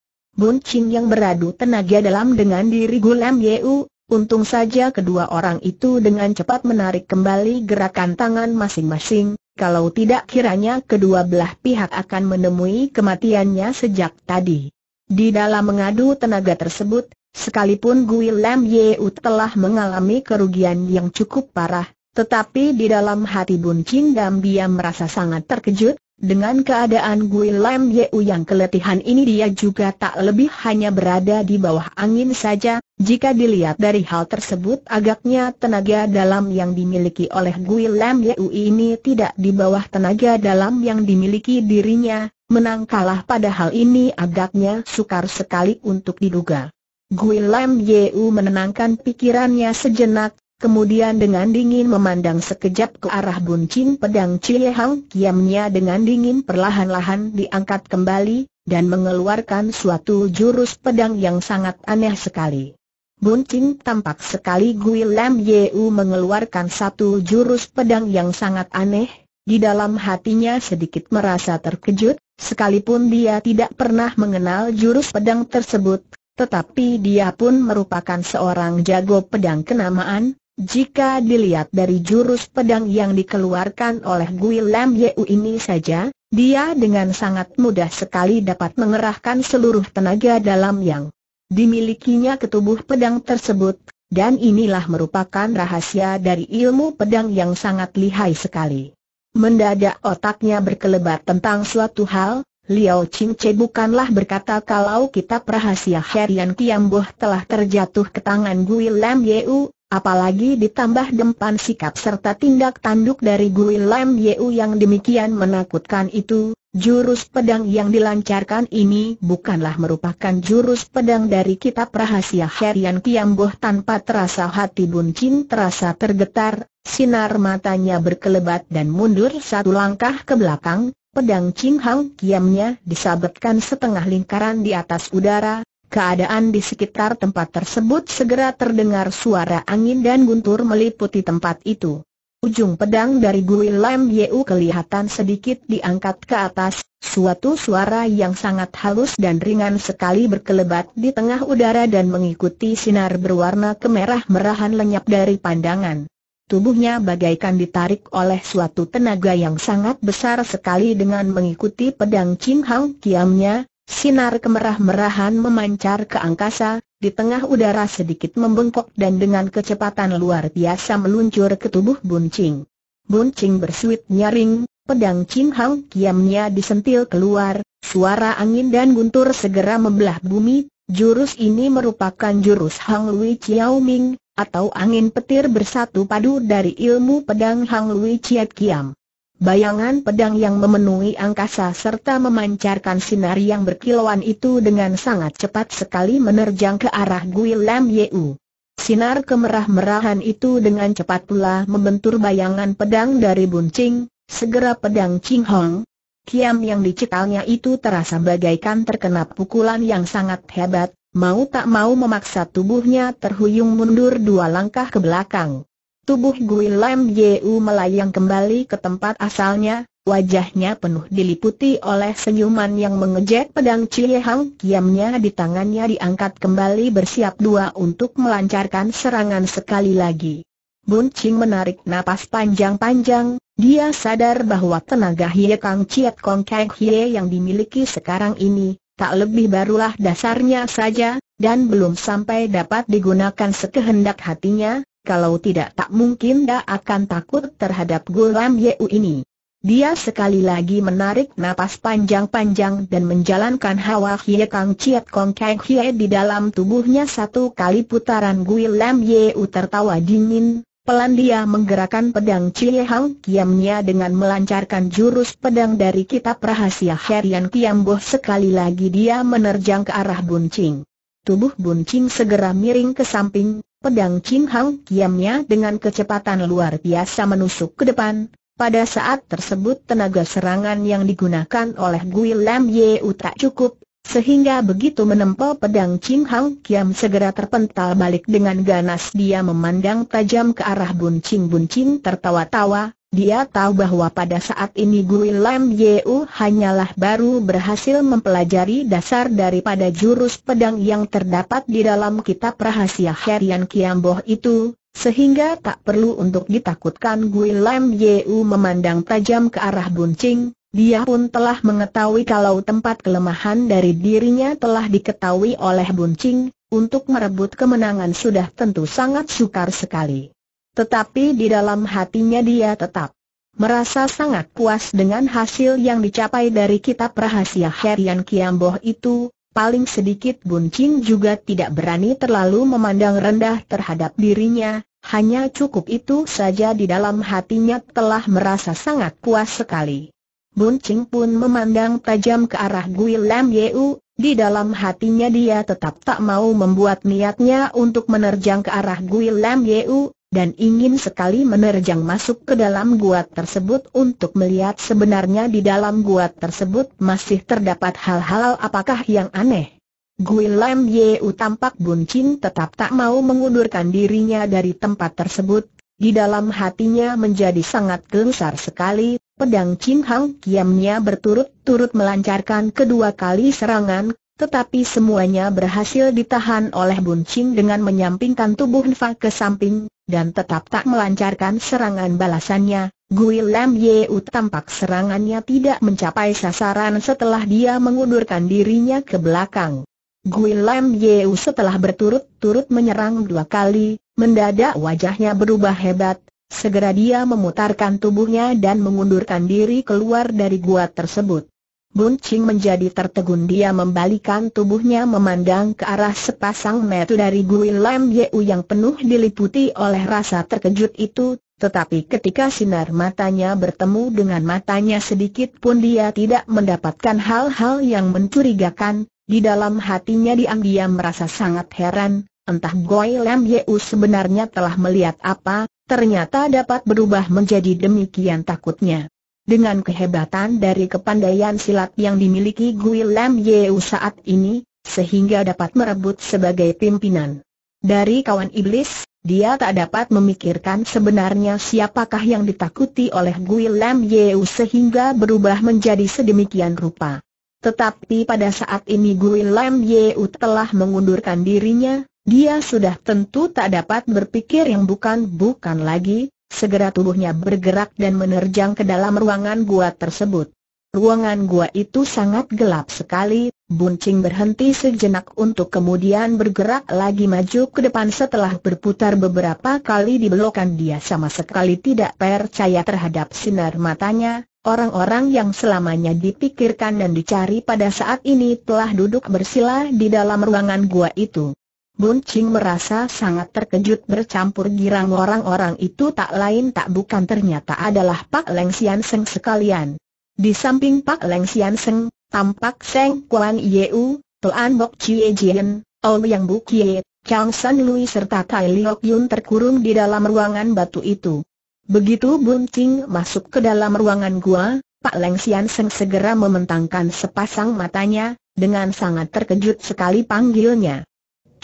Ching yang beradu tenaga dalam dengan diri Gulem Yeu, Untung saja kedua orang itu dengan cepat menarik kembali gerakan tangan masing-masing, kalau tidak kiranya kedua belah pihak akan menemui kematiannya sejak tadi. Di dalam mengadu tenaga tersebut, sekalipun Gui Lam Yeu telah mengalami kerugian yang cukup parah, tetapi di dalam hati Bun Chin Dam dia merasa sangat terkejut, dengan keadaan Guillem Yeu yang keletihan ini dia juga tak lebih hanya berada di bawah angin saja, jika dilihat dari hal tersebut agaknya tenaga dalam yang dimiliki oleh Guillem Yeu ini tidak di bawah tenaga dalam yang dimiliki dirinya, menang kalah pada hal ini agaknya sukar sekali untuk diduga. Guillem Yeu menenangkan pikirannya sejenak, kemudian dengan dingin memandang sekejap ke arah buncing pedang Cie Hang Kiamnya dengan dingin perlahan-lahan diangkat kembali, dan mengeluarkan suatu jurus pedang yang sangat aneh sekali. Buncing tampak sekali Gui Lam Yeu mengeluarkan satu jurus pedang yang sangat aneh, di dalam hatinya sedikit merasa terkejut, sekalipun dia tidak pernah mengenal jurus pedang tersebut, tetapi dia pun merupakan seorang jago pedang kenamaan, jika dilihat dari jurus pedang yang dikeluarkan oleh Gui Lam Yeu ini saja, dia dengan sangat mudah sekali dapat mengerahkan seluruh tenaga dalam yang dimilikinya ke tubuh pedang tersebut, dan inilah merupakan rahasia dari ilmu pedang yang sangat lihai sekali. Mendadak otaknya berkelebat tentang suatu hal, Liao Qingce bukanlah berkata kalau kitab rahasia Herian Kiamboh telah terjatuh ke tangan Gui Lam Yeu, apalagi ditambah dempan sikap serta tindak tanduk dari Gui Lam Yeu yang demikian menakutkan itu, jurus pedang yang dilancarkan ini bukanlah merupakan jurus pedang dari kitab rahasia Herian Kiamboh tanpa terasa hati Bun Chin terasa tergetar, sinar matanya berkelebat dan mundur satu langkah ke belakang, pedang Ching Hang Kiamnya disabetkan setengah lingkaran di atas udara, keadaan di sekitar tempat tersebut segera terdengar suara angin dan guntur meliputi tempat itu. Ujung pedang dari Gui Lam Yeu kelihatan sedikit diangkat ke atas, suatu suara yang sangat halus dan ringan sekali berkelebat di tengah udara dan mengikuti sinar berwarna kemerah-merahan lenyap dari pandangan. Tubuhnya bagaikan ditarik oleh suatu tenaga yang sangat besar sekali dengan mengikuti pedang Chin Hang Kiamnya, Sinar kemerah-merahan memancar ke angkasa, di tengah udara sedikit membengkok dan dengan kecepatan luar biasa meluncur ke tubuh buncing. Buncing bersuit nyaring, pedang Ching Hang kiamnya disentil keluar, suara angin dan guntur segera membelah bumi, jurus ini merupakan jurus Hang Lui Chiao Ming, atau angin petir bersatu padu dari ilmu pedang Hang Lui Chiat Kiam. Bayangan pedang yang memenuhi angkasa serta memancarkan sinar yang berkilauan itu dengan sangat cepat sekali menerjang ke arah Gui Lam Yeu. Sinar kemerah-merahan itu dengan cepat pula membentur bayangan pedang dari buncing, segera pedang Ching Hong. Kiam yang dicekalnya itu terasa bagaikan terkena pukulan yang sangat hebat, mau tak mau memaksa tubuhnya terhuyung mundur dua langkah ke belakang. Tubuh Gui Lam Yu melayang kembali ke tempat asalnya, wajahnya penuh diliputi oleh senyuman yang mengejek pedang Cie Hang Kiamnya di tangannya diangkat kembali bersiap dua untuk melancarkan serangan sekali lagi. Bun Ching menarik napas panjang-panjang, dia sadar bahwa tenaga Hie Kang Chiat Kong Kang Hie yang dimiliki sekarang ini, tak lebih barulah dasarnya saja, dan belum sampai dapat digunakan sekehendak hatinya, kalau tidak tak mungkin dia akan takut terhadap Gulam Yeu ini. Dia sekali lagi menarik napas panjang-panjang dan menjalankan hawa Hie Kang Chiat Kong Kang Hie di dalam tubuhnya satu kali putaran Guilam Yeu tertawa dingin, pelan dia menggerakkan pedang Chie Hang Kiamnya dengan melancarkan jurus pedang dari kitab rahasia Herian boh sekali lagi dia menerjang ke arah Buncing. Tubuh Bun Ching segera miring ke samping, pedang Ching Hang kiamnya dengan kecepatan luar biasa menusuk ke depan. Pada saat tersebut tenaga serangan yang digunakan oleh Gui Lam U tak cukup, sehingga begitu menempel pedang Ching Hang Kiam segera terpental balik dengan ganas dia memandang tajam ke arah Bun Ching Bun Ching tertawa-tawa, dia tahu bahwa pada saat ini Gui Lam Yeu hanyalah baru berhasil mempelajari dasar daripada jurus pedang yang terdapat di dalam kitab rahasia Herian Kiamboh itu, sehingga tak perlu untuk ditakutkan Gui Lam Yeu memandang tajam ke arah Buncing, dia pun telah mengetahui kalau tempat kelemahan dari dirinya telah diketahui oleh Buncing, untuk merebut kemenangan sudah tentu sangat sukar sekali. Tetapi di dalam hatinya dia tetap merasa sangat puas dengan hasil yang dicapai dari kitab rahasia Herian Kiamboh itu, paling sedikit Buncing juga tidak berani terlalu memandang rendah terhadap dirinya, hanya cukup itu saja di dalam hatinya telah merasa sangat puas sekali. Bun Ching pun memandang tajam ke arah Gui Lam Yeu, di dalam hatinya dia tetap tak mau membuat niatnya untuk menerjang ke arah Gui Lam Yeu, dan ingin sekali menerjang masuk ke dalam gua tersebut untuk melihat sebenarnya di dalam gua tersebut masih terdapat hal-hal apakah yang aneh. Gui Lam Yeu tampak buncin tetap tak mau mengundurkan dirinya dari tempat tersebut, di dalam hatinya menjadi sangat gelisah sekali, Pedang Ching Hang Kiamnya berturut-turut melancarkan kedua kali serangan, tetapi semuanya berhasil ditahan oleh Bun Ching dengan menyampingkan tubuh Nfa ke samping, dan tetap tak melancarkan serangan balasannya. Gui Lam Yeu tampak serangannya tidak mencapai sasaran setelah dia mengundurkan dirinya ke belakang. Gui Lam Yeu setelah berturut-turut menyerang dua kali, mendadak wajahnya berubah hebat, Segera dia memutarkan tubuhnya dan mengundurkan diri keluar dari gua tersebut. Bun Ching menjadi tertegun dia membalikan tubuhnya memandang ke arah sepasang metu dari Gui Lam Yeu yang penuh diliputi oleh rasa terkejut itu, tetapi ketika sinar matanya bertemu dengan matanya sedikit pun dia tidak mendapatkan hal-hal yang mencurigakan, di dalam hatinya diam-diam merasa sangat heran, entah Gui Lam Yeu sebenarnya telah melihat apa, ternyata dapat berubah menjadi demikian takutnya. Dengan kehebatan dari kepandaian silat yang dimiliki Gui Lam Yeu saat ini, sehingga dapat merebut sebagai pimpinan. Dari kawan iblis, dia tak dapat memikirkan sebenarnya siapakah yang ditakuti oleh Gui Lam Yeu sehingga berubah menjadi sedemikian rupa. Tetapi pada saat ini Gui Lam Yeu telah mengundurkan dirinya, dia sudah tentu tak dapat berpikir yang bukan-bukan lagi, segera tubuhnya bergerak dan menerjang ke dalam ruangan gua tersebut. Ruangan gua itu sangat gelap sekali, Buncing berhenti sejenak untuk kemudian bergerak lagi maju ke depan setelah berputar beberapa kali di belokan dia sama sekali tidak percaya terhadap sinar matanya, orang-orang yang selamanya dipikirkan dan dicari pada saat ini telah duduk bersila di dalam ruangan gua itu. Bun Ching merasa sangat terkejut bercampur girang orang-orang itu tak lain tak bukan ternyata adalah Pak Leng Sian Seng sekalian. Di samping Pak Leng Sian Seng, tampak Seng Kuan Yeu, Tuan Bok Chie Jian, Ouyang Bu Kie, Chang San Lui serta Tai Liok Yun terkurung di dalam ruangan batu itu. Begitu Bun Ching masuk ke dalam ruangan gua, Pak Leng Sian Seng segera mementangkan sepasang matanya, dengan sangat terkejut sekali panggilnya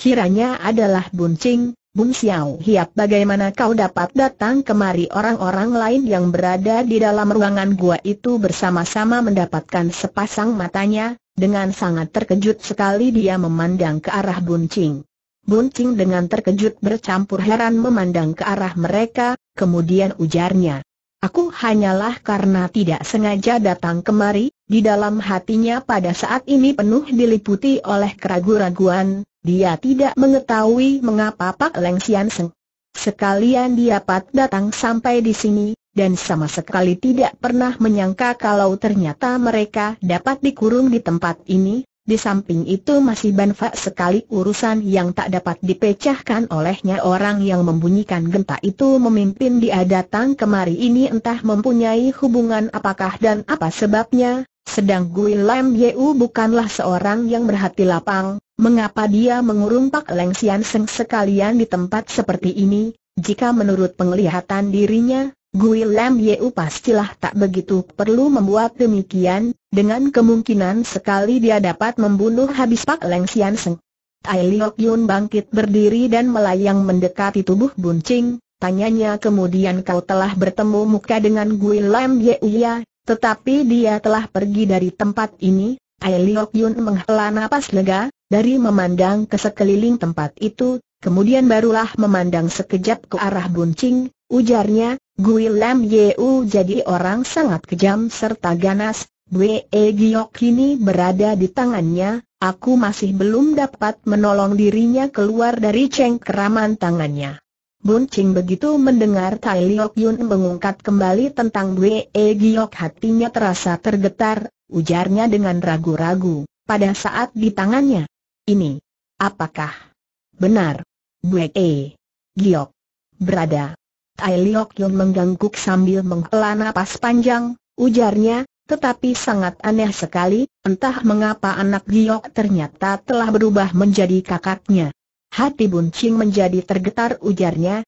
kiranya adalah buncing, Bun Xiao Hiap bagaimana kau dapat datang kemari orang-orang lain yang berada di dalam ruangan gua itu bersama-sama mendapatkan sepasang matanya, dengan sangat terkejut sekali dia memandang ke arah buncing. Buncing dengan terkejut bercampur heran memandang ke arah mereka, kemudian ujarnya. Aku hanyalah karena tidak sengaja datang kemari, di dalam hatinya pada saat ini penuh diliputi oleh keraguan-raguan, dia tidak mengetahui mengapa Pak Leng Sian Seng. Sekalian dia pat datang sampai di sini, dan sama sekali tidak pernah menyangka kalau ternyata mereka dapat dikurung di tempat ini. Di samping itu masih banfa sekali urusan yang tak dapat dipecahkan olehnya orang yang membunyikan genta itu memimpin dia datang kemari ini entah mempunyai hubungan apakah dan apa sebabnya, sedang Gui Lam Yeu bukanlah seorang yang berhati lapang, Mengapa dia mengurung Pak Leng Sian Seng sekalian di tempat seperti ini, jika menurut penglihatan dirinya, Gui Lam Yeu pastilah tak begitu perlu membuat demikian, dengan kemungkinan sekali dia dapat membunuh habis Pak Leng Sian Seng. Tai Liok Yun bangkit berdiri dan melayang mendekati tubuh Buncing, tanyanya kemudian kau telah bertemu muka dengan Gui Lam Yeu ya, tetapi dia telah pergi dari tempat ini, Ai Liok Yun menghela napas lega, dari memandang ke sekeliling tempat itu, kemudian barulah memandang sekejap ke arah buncing, ujarnya, Gui Lam Yeu jadi orang sangat kejam serta ganas, Bwe Giyok kini berada di tangannya, aku masih belum dapat menolong dirinya keluar dari cengkeraman tangannya. Buncing begitu mendengar Tai Liok Yun mengungkap kembali tentang Bwe Giyok hatinya terasa tergetar, ujarnya dengan ragu-ragu, pada saat di tangannya ini. Apakah benar? Bue E. Giok. Berada. Tai Liok Yong menggangguk sambil menghela napas panjang, ujarnya, tetapi sangat aneh sekali, entah mengapa anak Giok ternyata telah berubah menjadi kakaknya. Hati Buncing menjadi tergetar ujarnya,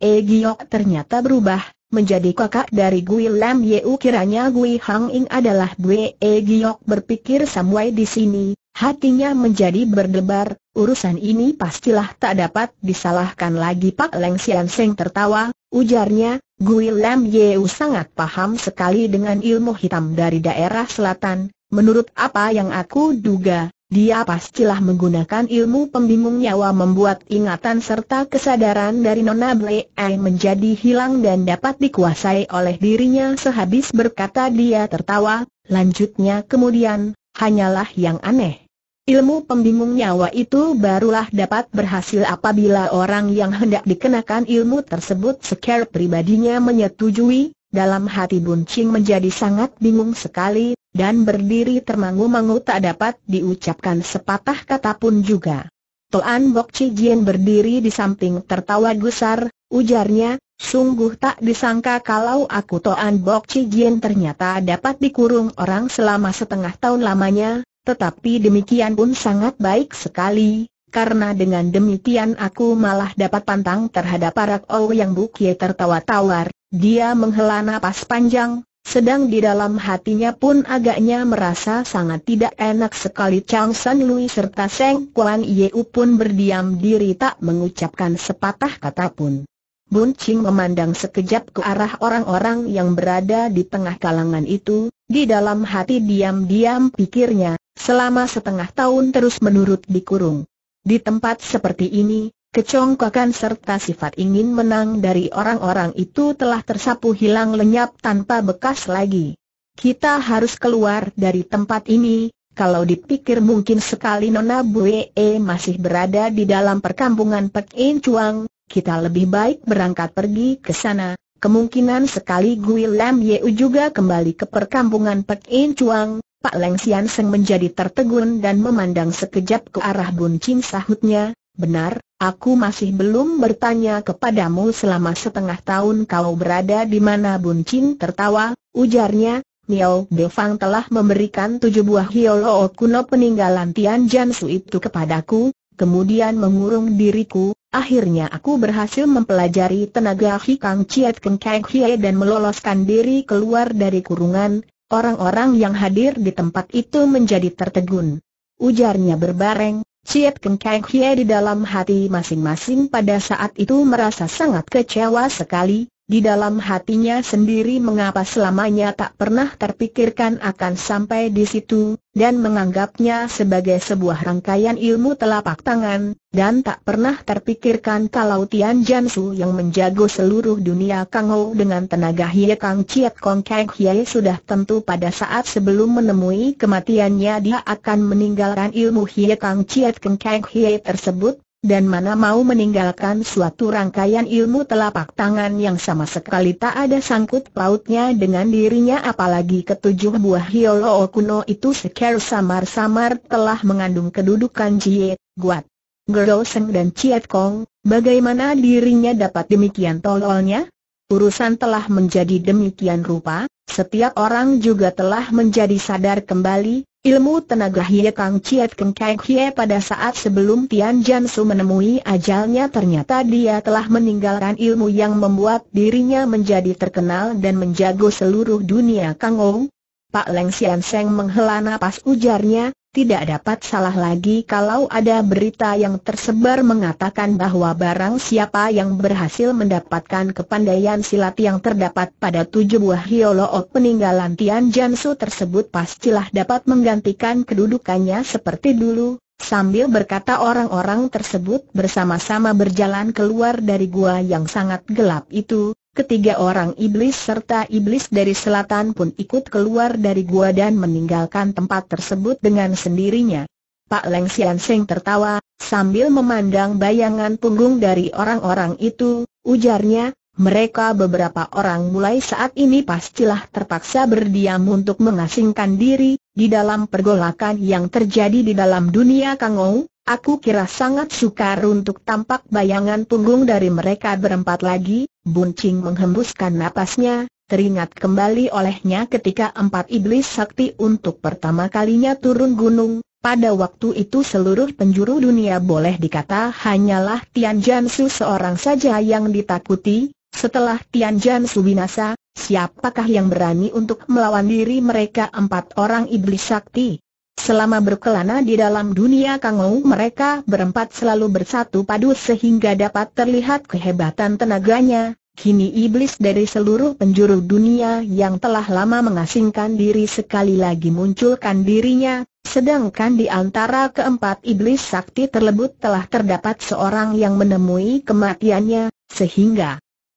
e, Giok ternyata berubah, menjadi kakak dari Gui Lam Yeu kiranya Gui Hang Ing adalah e, Giok berpikir Samwai di sini, Hatinya menjadi berdebar, urusan ini pastilah tak dapat disalahkan lagi Pak Leng Sian Seng tertawa, ujarnya, Gui Lam Yeu sangat paham sekali dengan ilmu hitam dari daerah selatan, menurut apa yang aku duga, dia pastilah menggunakan ilmu pembimbing nyawa membuat ingatan serta kesadaran dari Nona Blei menjadi hilang dan dapat dikuasai oleh dirinya sehabis berkata dia tertawa, lanjutnya kemudian, hanyalah yang aneh. Ilmu pembimbing nyawa itu barulah dapat berhasil apabila orang yang hendak dikenakan ilmu tersebut secara pribadinya menyetujui, dalam hati Buncing menjadi sangat bingung sekali, dan berdiri termangu-mangu tak dapat diucapkan sepatah kata pun juga. Toan Bok Chi berdiri di samping tertawa gusar, ujarnya, sungguh tak disangka kalau aku Toan Bok Chi ternyata dapat dikurung orang selama setengah tahun lamanya, tetapi demikian pun sangat baik sekali, karena dengan demikian aku malah dapat pantang terhadap para kau yang bukia tertawa tawar. Dia menghela nafas panjang, sedang di dalam hatinya pun agaknya merasa sangat tidak enak sekali Chang San Lui serta Seng Kuan Yeu pun berdiam diri tak mengucapkan sepatah kata pun. Bun Ching memandang sekejap ke arah orang-orang yang berada di tengah kalangan itu, di dalam hati diam-diam pikirnya, selama setengah tahun terus menurut dikurung. Di tempat seperti ini, kecongkakan serta sifat ingin menang dari orang-orang itu telah tersapu hilang lenyap tanpa bekas lagi. Kita harus keluar dari tempat ini, kalau dipikir mungkin sekali Nona Bue masih berada di dalam perkampungan Pek In Chuang, kita lebih baik berangkat pergi ke sana. Kemungkinan sekali Gui Lam Yeu juga kembali ke perkampungan Pek In Chuang, Pak Leng Sian Seng menjadi tertegun dan memandang sekejap ke arah Bun sahutnya, benar, aku masih belum bertanya kepadamu selama setengah tahun kau berada di mana Bun tertawa, ujarnya, Niao Befang telah memberikan tujuh buah hioloo kuno peninggalan Tian Jansu itu kepadaku, kemudian mengurung diriku, akhirnya aku berhasil mempelajari tenaga Hikang Chiat Keng Kang Hie dan meloloskan diri keluar dari kurungan, Orang-orang yang hadir di tempat itu menjadi tertegun. Ujarnya berbareng, Ciet Keng Kang Hie di dalam hati masing-masing pada saat itu merasa sangat kecewa sekali, di dalam hatinya sendiri mengapa selamanya tak pernah terpikirkan akan sampai di situ, dan menganggapnya sebagai sebuah rangkaian ilmu telapak tangan, dan tak pernah terpikirkan kalau Tian Jansu yang menjago seluruh dunia Kang Ho dengan tenaga Hie Kang Chiat Kong Kang Hie sudah tentu pada saat sebelum menemui kematiannya dia akan meninggalkan ilmu Hie Kang Chiat Kong Kang Hie tersebut, dan mana mau meninggalkan suatu rangkaian ilmu telapak tangan yang sama sekali tak ada sangkut pautnya dengan dirinya apalagi ketujuh buah hiolo okuno itu sekar samar-samar telah mengandung kedudukan jie, Guat, Geroseng dan Ciet Kong, bagaimana dirinya dapat demikian tololnya? Urusan telah menjadi demikian rupa, setiap orang juga telah menjadi sadar kembali, Ilmu tenaga Hie Kang Chiat Keng Kek Hie pada saat sebelum Tian Su menemui ajalnya ternyata dia telah meninggalkan ilmu yang membuat dirinya menjadi terkenal dan menjago seluruh dunia Kang Ou. Pak Leng Sian Seng menghela napas ujarnya, tidak dapat salah lagi kalau ada berita yang tersebar mengatakan bahwa barang siapa yang berhasil mendapatkan kepandaian silat yang terdapat pada tujuh buah hiolo peninggalan Tian Jansu tersebut pastilah dapat menggantikan kedudukannya seperti dulu. Sambil berkata orang-orang tersebut bersama-sama berjalan keluar dari gua yang sangat gelap itu, Ketiga orang iblis serta iblis dari selatan pun ikut keluar dari gua dan meninggalkan tempat tersebut dengan sendirinya. Pak Leng Sian Seng tertawa, sambil memandang bayangan punggung dari orang-orang itu, ujarnya, mereka beberapa orang mulai saat ini pastilah terpaksa berdiam untuk mengasingkan diri, di dalam pergolakan yang terjadi di dalam dunia Kangou, aku kira sangat sukar untuk tampak bayangan punggung dari mereka berempat lagi, Buncing menghembuskan napasnya, teringat kembali olehnya ketika empat iblis sakti untuk pertama kalinya turun gunung, pada waktu itu seluruh penjuru dunia boleh dikata hanyalah Tian Jansu seorang saja yang ditakuti, setelah Tian Jansu binasa, Siapakah yang berani untuk melawan diri mereka empat orang iblis sakti? Selama berkelana di dalam dunia kangou mereka berempat selalu bersatu padu sehingga dapat terlihat kehebatan tenaganya, Kini iblis dari seluruh penjuru dunia yang telah lama mengasingkan diri sekali lagi munculkan dirinya, sedangkan di antara keempat iblis sakti terlebut telah terdapat seorang yang menemui kematiannya, sehingga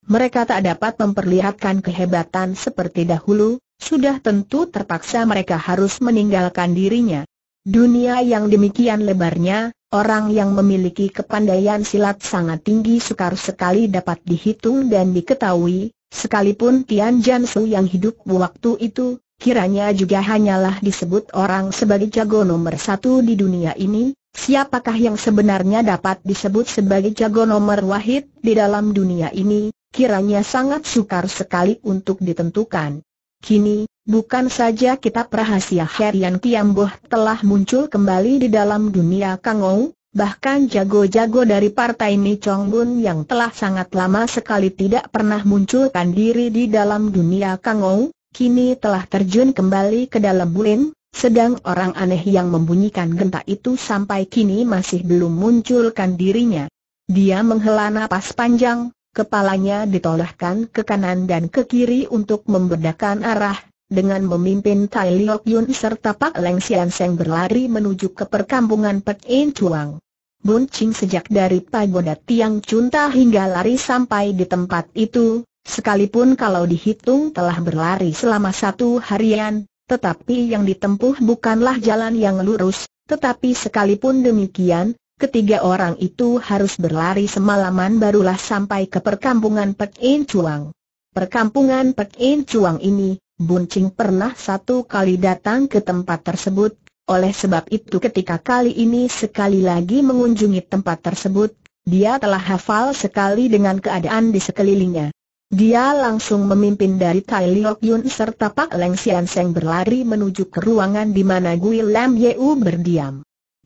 mereka tak dapat memperlihatkan kehebatan seperti dahulu, sudah tentu terpaksa mereka harus meninggalkan dirinya. Dunia yang demikian lebarnya, orang yang memiliki kepandaian silat sangat tinggi sukar sekali dapat dihitung dan diketahui, sekalipun Tian Jansu yang hidup waktu itu, kiranya juga hanyalah disebut orang sebagai jago nomor satu di dunia ini, siapakah yang sebenarnya dapat disebut sebagai jago nomor wahid di dalam dunia ini, kiranya sangat sukar sekali untuk ditentukan. Kini, bukan saja kitab rahasia Herian Tiamboh telah muncul kembali di dalam dunia Kangou, bahkan jago-jago dari partai Mi Chong yang telah sangat lama sekali tidak pernah munculkan diri di dalam dunia Kangou, kini telah terjun kembali ke dalam Bulim, sedang orang aneh yang membunyikan genta itu sampai kini masih belum munculkan dirinya. Dia menghela napas panjang, kepalanya ditolakkan ke kanan dan ke kiri untuk membedakan arah, dengan memimpin Tai Liok Yun serta Pak Leng Sian Seng berlari menuju ke perkampungan Pek In Chuang. Bun Ching sejak dari pagoda Tiang Cunta hingga lari sampai di tempat itu, sekalipun kalau dihitung telah berlari selama satu harian, tetapi yang ditempuh bukanlah jalan yang lurus, tetapi sekalipun demikian, Ketiga orang itu harus berlari semalaman barulah sampai ke perkampungan Pek In Chuang. Perkampungan Pek In Chuang ini, Buncing pernah satu kali datang ke tempat tersebut, oleh sebab itu ketika kali ini sekali lagi mengunjungi tempat tersebut, dia telah hafal sekali dengan keadaan di sekelilingnya. Dia langsung memimpin dari Tai Liok Yun serta Pak Leng Sian Seng berlari menuju ke ruangan di mana Gui Lam Yeu berdiam.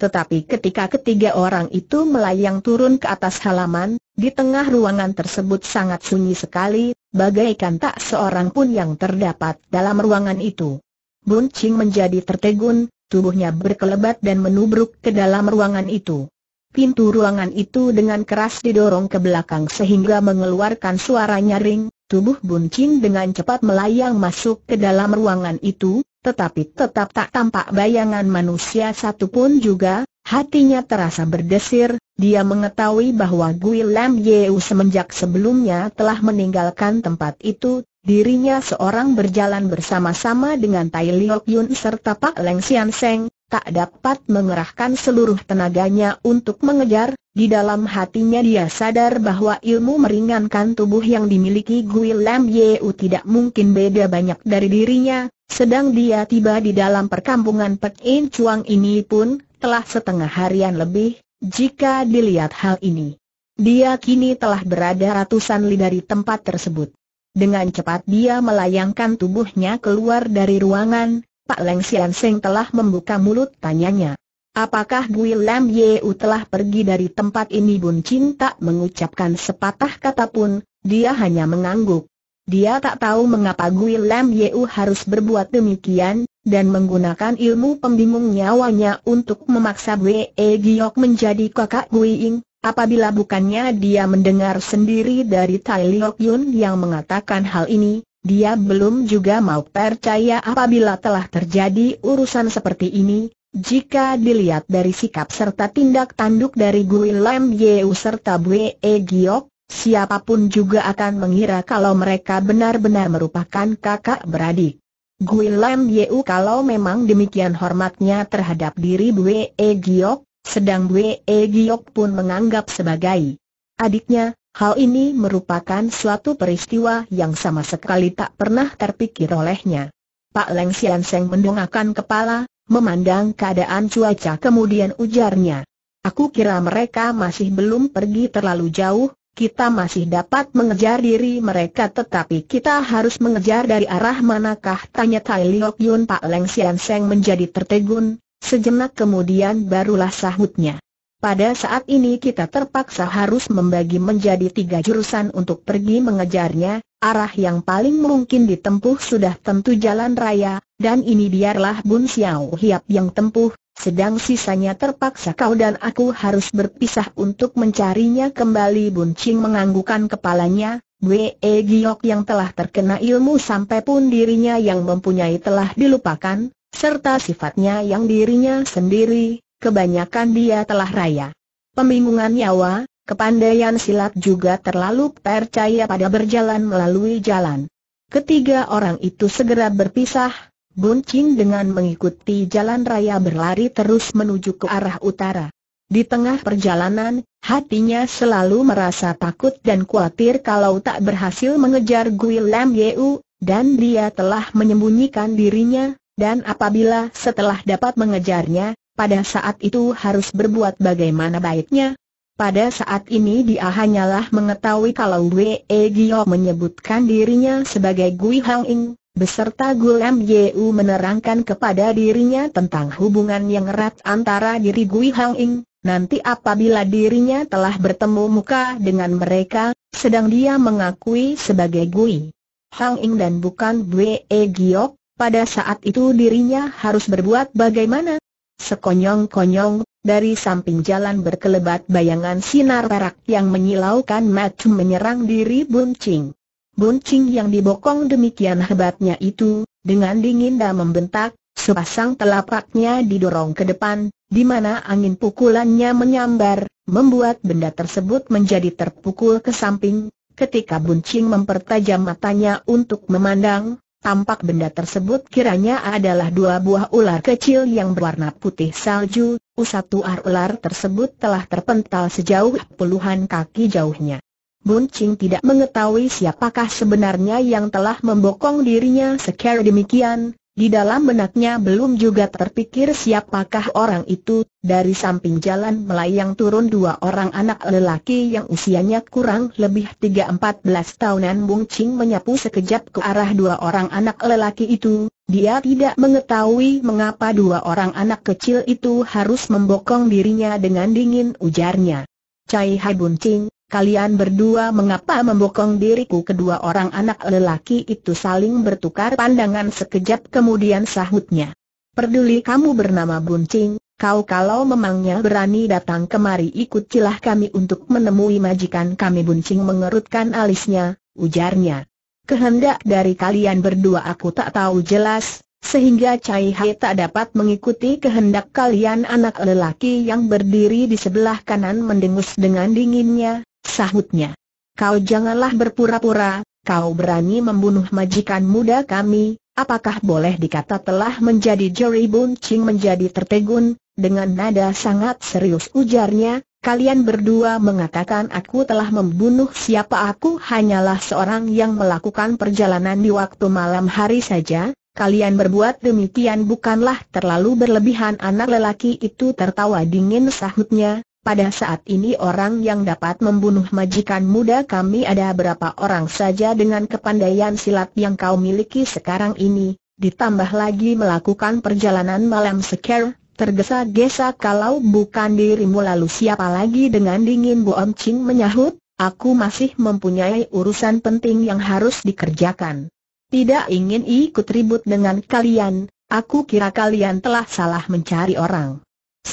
Tetapi ketika ketiga orang itu melayang turun ke atas halaman, di tengah ruangan tersebut sangat sunyi sekali, bagaikan tak seorang pun yang terdapat dalam ruangan itu. Bun Ching menjadi tertegun, tubuhnya berkelebat dan menubruk ke dalam ruangan itu. Pintu ruangan itu dengan keras didorong ke belakang sehingga mengeluarkan suara nyaring, tubuh Bun Ching dengan cepat melayang masuk ke dalam ruangan itu, tetapi tetap tak tampak bayangan manusia satupun juga, hatinya terasa berdesir, dia mengetahui bahwa Gui Lam Yeu semenjak sebelumnya telah meninggalkan tempat itu, dirinya seorang berjalan bersama-sama dengan Tai Liok Yun serta Pak Leng Sian Seng, tak dapat mengerahkan seluruh tenaganya untuk mengejar, di dalam hatinya dia sadar bahwa ilmu meringankan tubuh yang dimiliki Gui Lam Yeu tidak mungkin beda banyak dari dirinya, sedang dia tiba di dalam perkampungan Pek In Chuang ini pun, telah setengah harian lebih, jika dilihat hal ini. Dia kini telah berada ratusan li dari tempat tersebut. Dengan cepat dia melayangkan tubuhnya keluar dari ruangan, Pak Leng Sian Seng telah membuka mulut tanyanya. Apakah Gui Lam Yeu telah pergi dari tempat ini Bun Chin tak mengucapkan sepatah kata pun, dia hanya mengangguk. Dia tak tahu mengapa Gui Lam Yeu harus berbuat demikian, dan menggunakan ilmu pembimbing nyawanya untuk memaksa Wei e Giok menjadi kakak Gui Ying, apabila bukannya dia mendengar sendiri dari Tai Liok Yun yang mengatakan hal ini, dia belum juga mau percaya apabila telah terjadi urusan seperti ini, jika dilihat dari sikap serta tindak tanduk dari Gui Lam Yeu serta Bue E Giok, siapapun juga akan mengira kalau mereka benar-benar merupakan kakak beradik. Gui Lam Yeu kalau memang demikian hormatnya terhadap diri Bue E Giok, sedang Bue E Giok pun menganggap sebagai adiknya, hal ini merupakan suatu peristiwa yang sama sekali tak pernah terpikir olehnya. Pak Leng Sian Seng mendongakkan kepala, Memandang keadaan cuaca kemudian ujarnya. Aku kira mereka masih belum pergi terlalu jauh, kita masih dapat mengejar diri mereka tetapi kita harus mengejar dari arah manakah tanya Tai Liok Yun Pak Leng Sian Seng menjadi tertegun, sejenak kemudian barulah sahutnya. Pada saat ini kita terpaksa harus membagi menjadi tiga jurusan untuk pergi mengejarnya, arah yang paling mungkin ditempuh sudah tentu jalan raya, dan ini biarlah Bun Xiao Hiap yang tempuh, sedang sisanya terpaksa kau dan aku harus berpisah untuk mencarinya kembali Bun Qing menganggukkan kepalanya, Wee e Giok yang telah terkena ilmu sampai pun dirinya yang mempunyai telah dilupakan, serta sifatnya yang dirinya sendiri, kebanyakan dia telah raya. Pembingungan nyawa, Kepandaian silat juga terlalu percaya pada berjalan melalui jalan. Ketiga orang itu segera berpisah, Buncing dengan mengikuti jalan raya berlari terus menuju ke arah utara. Di tengah perjalanan, hatinya selalu merasa takut dan khawatir kalau tak berhasil mengejar Gui Lam Yeu, dan dia telah menyembunyikan dirinya, dan apabila setelah dapat mengejarnya, pada saat itu harus berbuat bagaimana baiknya, pada saat ini dia hanyalah mengetahui kalau Wei Gio menyebutkan dirinya sebagai Gui Hang Ing, beserta Y Yeu menerangkan kepada dirinya tentang hubungan yang erat antara diri Gui Hang Ing. Nanti apabila dirinya telah bertemu muka dengan mereka, sedang dia mengakui sebagai Gui Hang Ing dan bukan Wei Gio, pada saat itu dirinya harus berbuat bagaimana? Sekonyong-konyong, dari samping jalan berkelebat bayangan sinar perak yang menyilaukan mata menyerang diri Buncing. Buncing yang dibokong demikian hebatnya itu, dengan dingin dan membentak, sepasang telapaknya didorong ke depan, di mana angin pukulannya menyambar, membuat benda tersebut menjadi terpukul ke samping. Ketika Buncing mempertajam matanya untuk memandang, Tampak benda tersebut kiranya adalah dua buah ular kecil yang berwarna putih salju, usatu ar ular tersebut telah terpental sejauh puluhan kaki jauhnya. Buncing tidak mengetahui siapakah sebenarnya yang telah membokong dirinya sekarang demikian, di dalam benaknya belum juga terpikir siapakah orang itu, dari samping jalan melayang turun dua orang anak lelaki yang usianya kurang lebih 3 belas tahunan Bung Ching menyapu sekejap ke arah dua orang anak lelaki itu, dia tidak mengetahui mengapa dua orang anak kecil itu harus membokong dirinya dengan dingin ujarnya. Cai Hai Bung Ching, kalian berdua mengapa membokong diriku kedua orang anak lelaki itu saling bertukar pandangan sekejap kemudian sahutnya. Perduli kamu bernama Buncing, kau kalau memangnya berani datang kemari ikut cilah kami untuk menemui majikan kami Buncing mengerutkan alisnya, ujarnya. Kehendak dari kalian berdua aku tak tahu jelas, sehingga Cai Hai tak dapat mengikuti kehendak kalian anak lelaki yang berdiri di sebelah kanan mendengus dengan dinginnya, Sahutnya. Kau janganlah berpura-pura, kau berani membunuh majikan muda kami, apakah boleh dikata telah menjadi juri buncing menjadi tertegun, dengan nada sangat serius ujarnya, kalian berdua mengatakan aku telah membunuh siapa aku hanyalah seorang yang melakukan perjalanan di waktu malam hari saja, kalian berbuat demikian bukanlah terlalu berlebihan anak lelaki itu tertawa dingin sahutnya, pada saat ini orang yang dapat membunuh majikan muda kami ada berapa orang saja dengan kepandaian silat yang kau miliki sekarang ini, ditambah lagi melakukan perjalanan malam seker, tergesa-gesa kalau bukan dirimu lalu siapa lagi dengan dingin Bu Om Ching menyahut, aku masih mempunyai urusan penting yang harus dikerjakan. Tidak ingin ikut ribut dengan kalian, aku kira kalian telah salah mencari orang.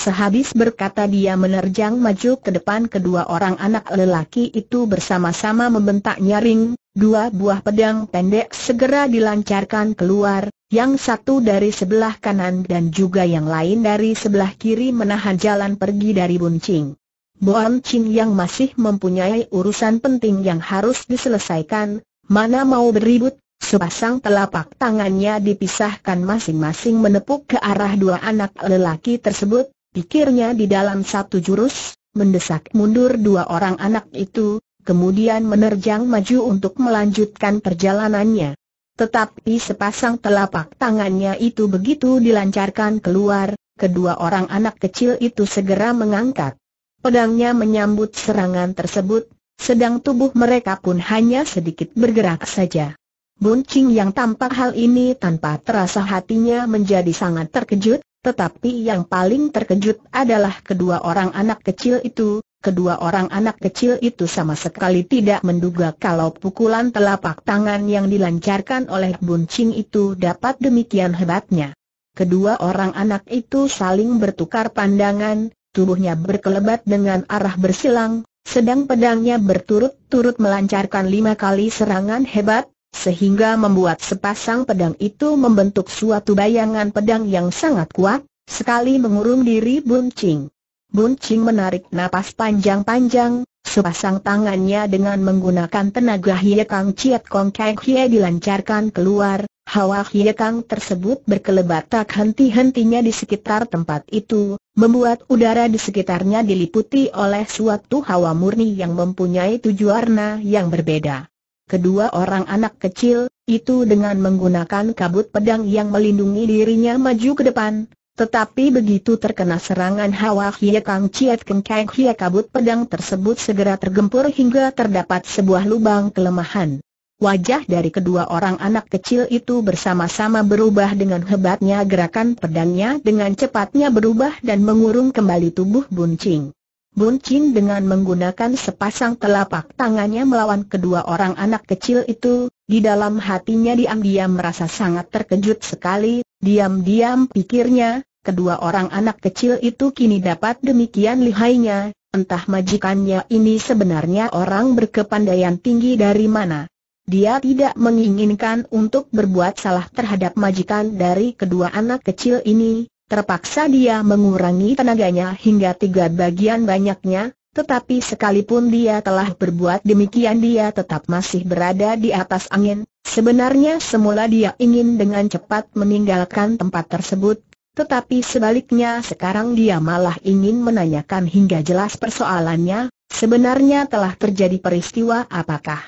Sehabis berkata dia menerjang maju ke depan kedua orang anak lelaki itu bersama-sama membentak nyaring, dua buah pedang pendek segera dilancarkan keluar, yang satu dari sebelah kanan dan juga yang lain dari sebelah kiri menahan jalan pergi dari buncing. Boan Chin yang masih mempunyai urusan penting yang harus diselesaikan, mana mau beribut, Sepasang telapak tangannya dipisahkan masing-masing menepuk ke arah dua anak lelaki tersebut, pikirnya di dalam satu jurus, mendesak mundur dua orang anak itu, kemudian menerjang maju untuk melanjutkan perjalanannya. Tetapi sepasang telapak tangannya itu begitu dilancarkan keluar, kedua orang anak kecil itu segera mengangkat. Pedangnya menyambut serangan tersebut, sedang tubuh mereka pun hanya sedikit bergerak saja. Buncing yang tampak hal ini tanpa terasa hatinya menjadi sangat terkejut, tetapi yang paling terkejut adalah kedua orang anak kecil itu, kedua orang anak kecil itu sama sekali tidak menduga kalau pukulan telapak tangan yang dilancarkan oleh buncing itu dapat demikian hebatnya. Kedua orang anak itu saling bertukar pandangan, tubuhnya berkelebat dengan arah bersilang, sedang pedangnya berturut-turut melancarkan lima kali serangan hebat, sehingga membuat sepasang pedang itu membentuk suatu bayangan pedang yang sangat kuat, sekali mengurung diri Bun Ching. Bun Ching menarik napas panjang-panjang, sepasang tangannya dengan menggunakan tenaga Hie Kang Chiat Kong Kang Hie dilancarkan keluar, hawa Hie Kang tersebut berkelebat tak henti-hentinya di sekitar tempat itu, membuat udara di sekitarnya diliputi oleh suatu hawa murni yang mempunyai tujuh warna yang berbeda kedua orang anak kecil, itu dengan menggunakan kabut pedang yang melindungi dirinya maju ke depan. Tetapi begitu terkena serangan Hawa hia Kang Chiat Keng Kang kabut pedang tersebut segera tergempur hingga terdapat sebuah lubang kelemahan. Wajah dari kedua orang anak kecil itu bersama-sama berubah dengan hebatnya gerakan pedangnya dengan cepatnya berubah dan mengurung kembali tubuh buncing. Bun Chin dengan menggunakan sepasang telapak tangannya melawan kedua orang anak kecil itu, di dalam hatinya diam-diam merasa sangat terkejut sekali, diam-diam pikirnya, kedua orang anak kecil itu kini dapat demikian lihainya, entah majikannya ini sebenarnya orang berkepandaian tinggi dari mana. Dia tidak menginginkan untuk berbuat salah terhadap majikan dari kedua anak kecil ini, Terpaksa dia mengurangi tenaganya hingga tiga bagian banyaknya, tetapi sekalipun dia telah berbuat demikian dia tetap masih berada di atas angin. Sebenarnya semula dia ingin dengan cepat meninggalkan tempat tersebut, tetapi sebaliknya sekarang dia malah ingin menanyakan hingga jelas persoalannya, sebenarnya telah terjadi peristiwa apakah.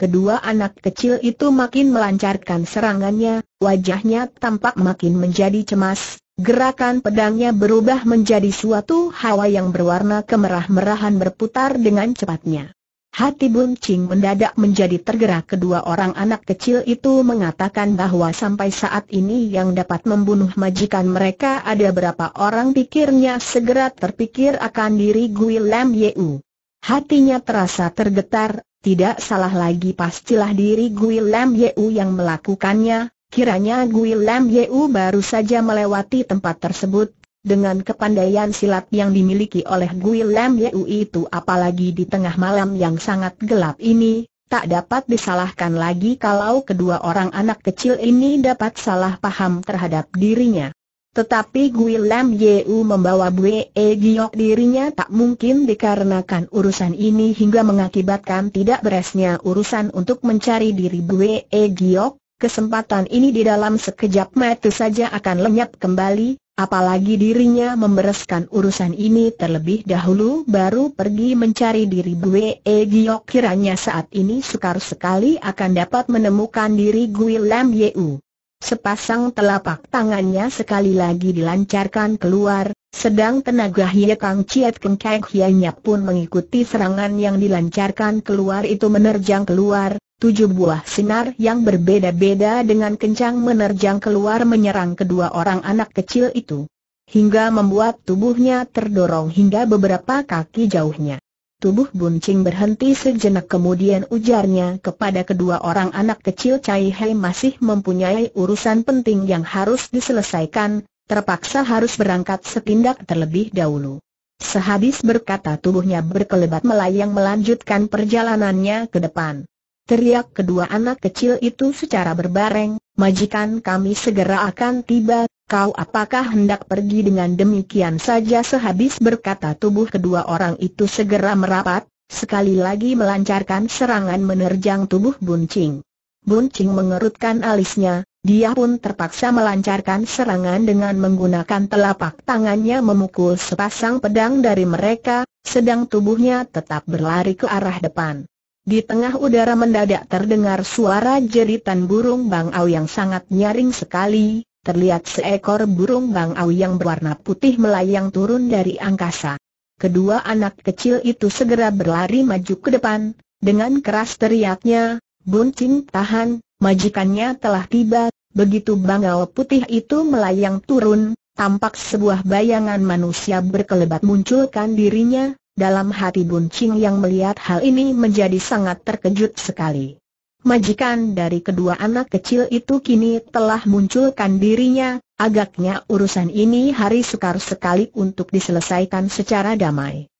Kedua anak kecil itu makin melancarkan serangannya, wajahnya tampak makin menjadi cemas, Gerakan pedangnya berubah menjadi suatu hawa yang berwarna kemerah-merahan berputar dengan cepatnya. Hati Bun Ching mendadak menjadi tergerak kedua orang anak kecil itu mengatakan bahwa sampai saat ini yang dapat membunuh majikan mereka ada berapa orang pikirnya segera terpikir akan diri Gui Lam Yeu. Hatinya terasa tergetar, tidak salah lagi pastilah diri Gui Lam Yeu yang melakukannya, Kiranya Gui Lam Yeu baru saja melewati tempat tersebut, dengan kepandaian silat yang dimiliki oleh Gui Lam Yeu itu apalagi di tengah malam yang sangat gelap ini, tak dapat disalahkan lagi kalau kedua orang anak kecil ini dapat salah paham terhadap dirinya. Tetapi Gui Lam Yeu membawa Bue e Giok dirinya tak mungkin dikarenakan urusan ini hingga mengakibatkan tidak beresnya urusan untuk mencari diri Bue e Giok, kesempatan ini di dalam sekejap mata saja akan lenyap kembali, apalagi dirinya membereskan urusan ini terlebih dahulu baru pergi mencari diri gue. Giyok kiranya saat ini sukar sekali akan dapat menemukan diri Gui Lam Yeu. Sepasang telapak tangannya sekali lagi dilancarkan keluar, sedang tenaga Hie Kang Chiet Keng Hianya pun mengikuti serangan yang dilancarkan keluar itu menerjang keluar, Tujuh buah sinar yang berbeda-beda dengan kencang menerjang keluar menyerang kedua orang anak kecil itu. Hingga membuat tubuhnya terdorong hingga beberapa kaki jauhnya. Tubuh Buncing berhenti sejenak kemudian ujarnya kepada kedua orang anak kecil Cai Hei masih mempunyai urusan penting yang harus diselesaikan, terpaksa harus berangkat setindak terlebih dahulu. Sehabis berkata tubuhnya berkelebat melayang melanjutkan perjalanannya ke depan. Teriak kedua anak kecil itu secara berbareng, majikan kami segera akan tiba, kau apakah hendak pergi dengan demikian saja sehabis berkata tubuh kedua orang itu segera merapat, sekali lagi melancarkan serangan menerjang tubuh buncing. Buncing mengerutkan alisnya, dia pun terpaksa melancarkan serangan dengan menggunakan telapak tangannya memukul sepasang pedang dari mereka, sedang tubuhnya tetap berlari ke arah depan. Di tengah udara mendadak terdengar suara jeritan burung bangau yang sangat nyaring sekali, terlihat seekor burung bangau yang berwarna putih melayang turun dari angkasa. Kedua anak kecil itu segera berlari maju ke depan, dengan keras teriaknya, Buncing tahan, majikannya telah tiba, begitu bangau putih itu melayang turun, tampak sebuah bayangan manusia berkelebat munculkan dirinya, dalam hati Bun Ching yang melihat hal ini menjadi sangat terkejut sekali. Majikan dari kedua anak kecil itu kini telah munculkan dirinya, agaknya urusan ini hari sukar sekali untuk diselesaikan secara damai.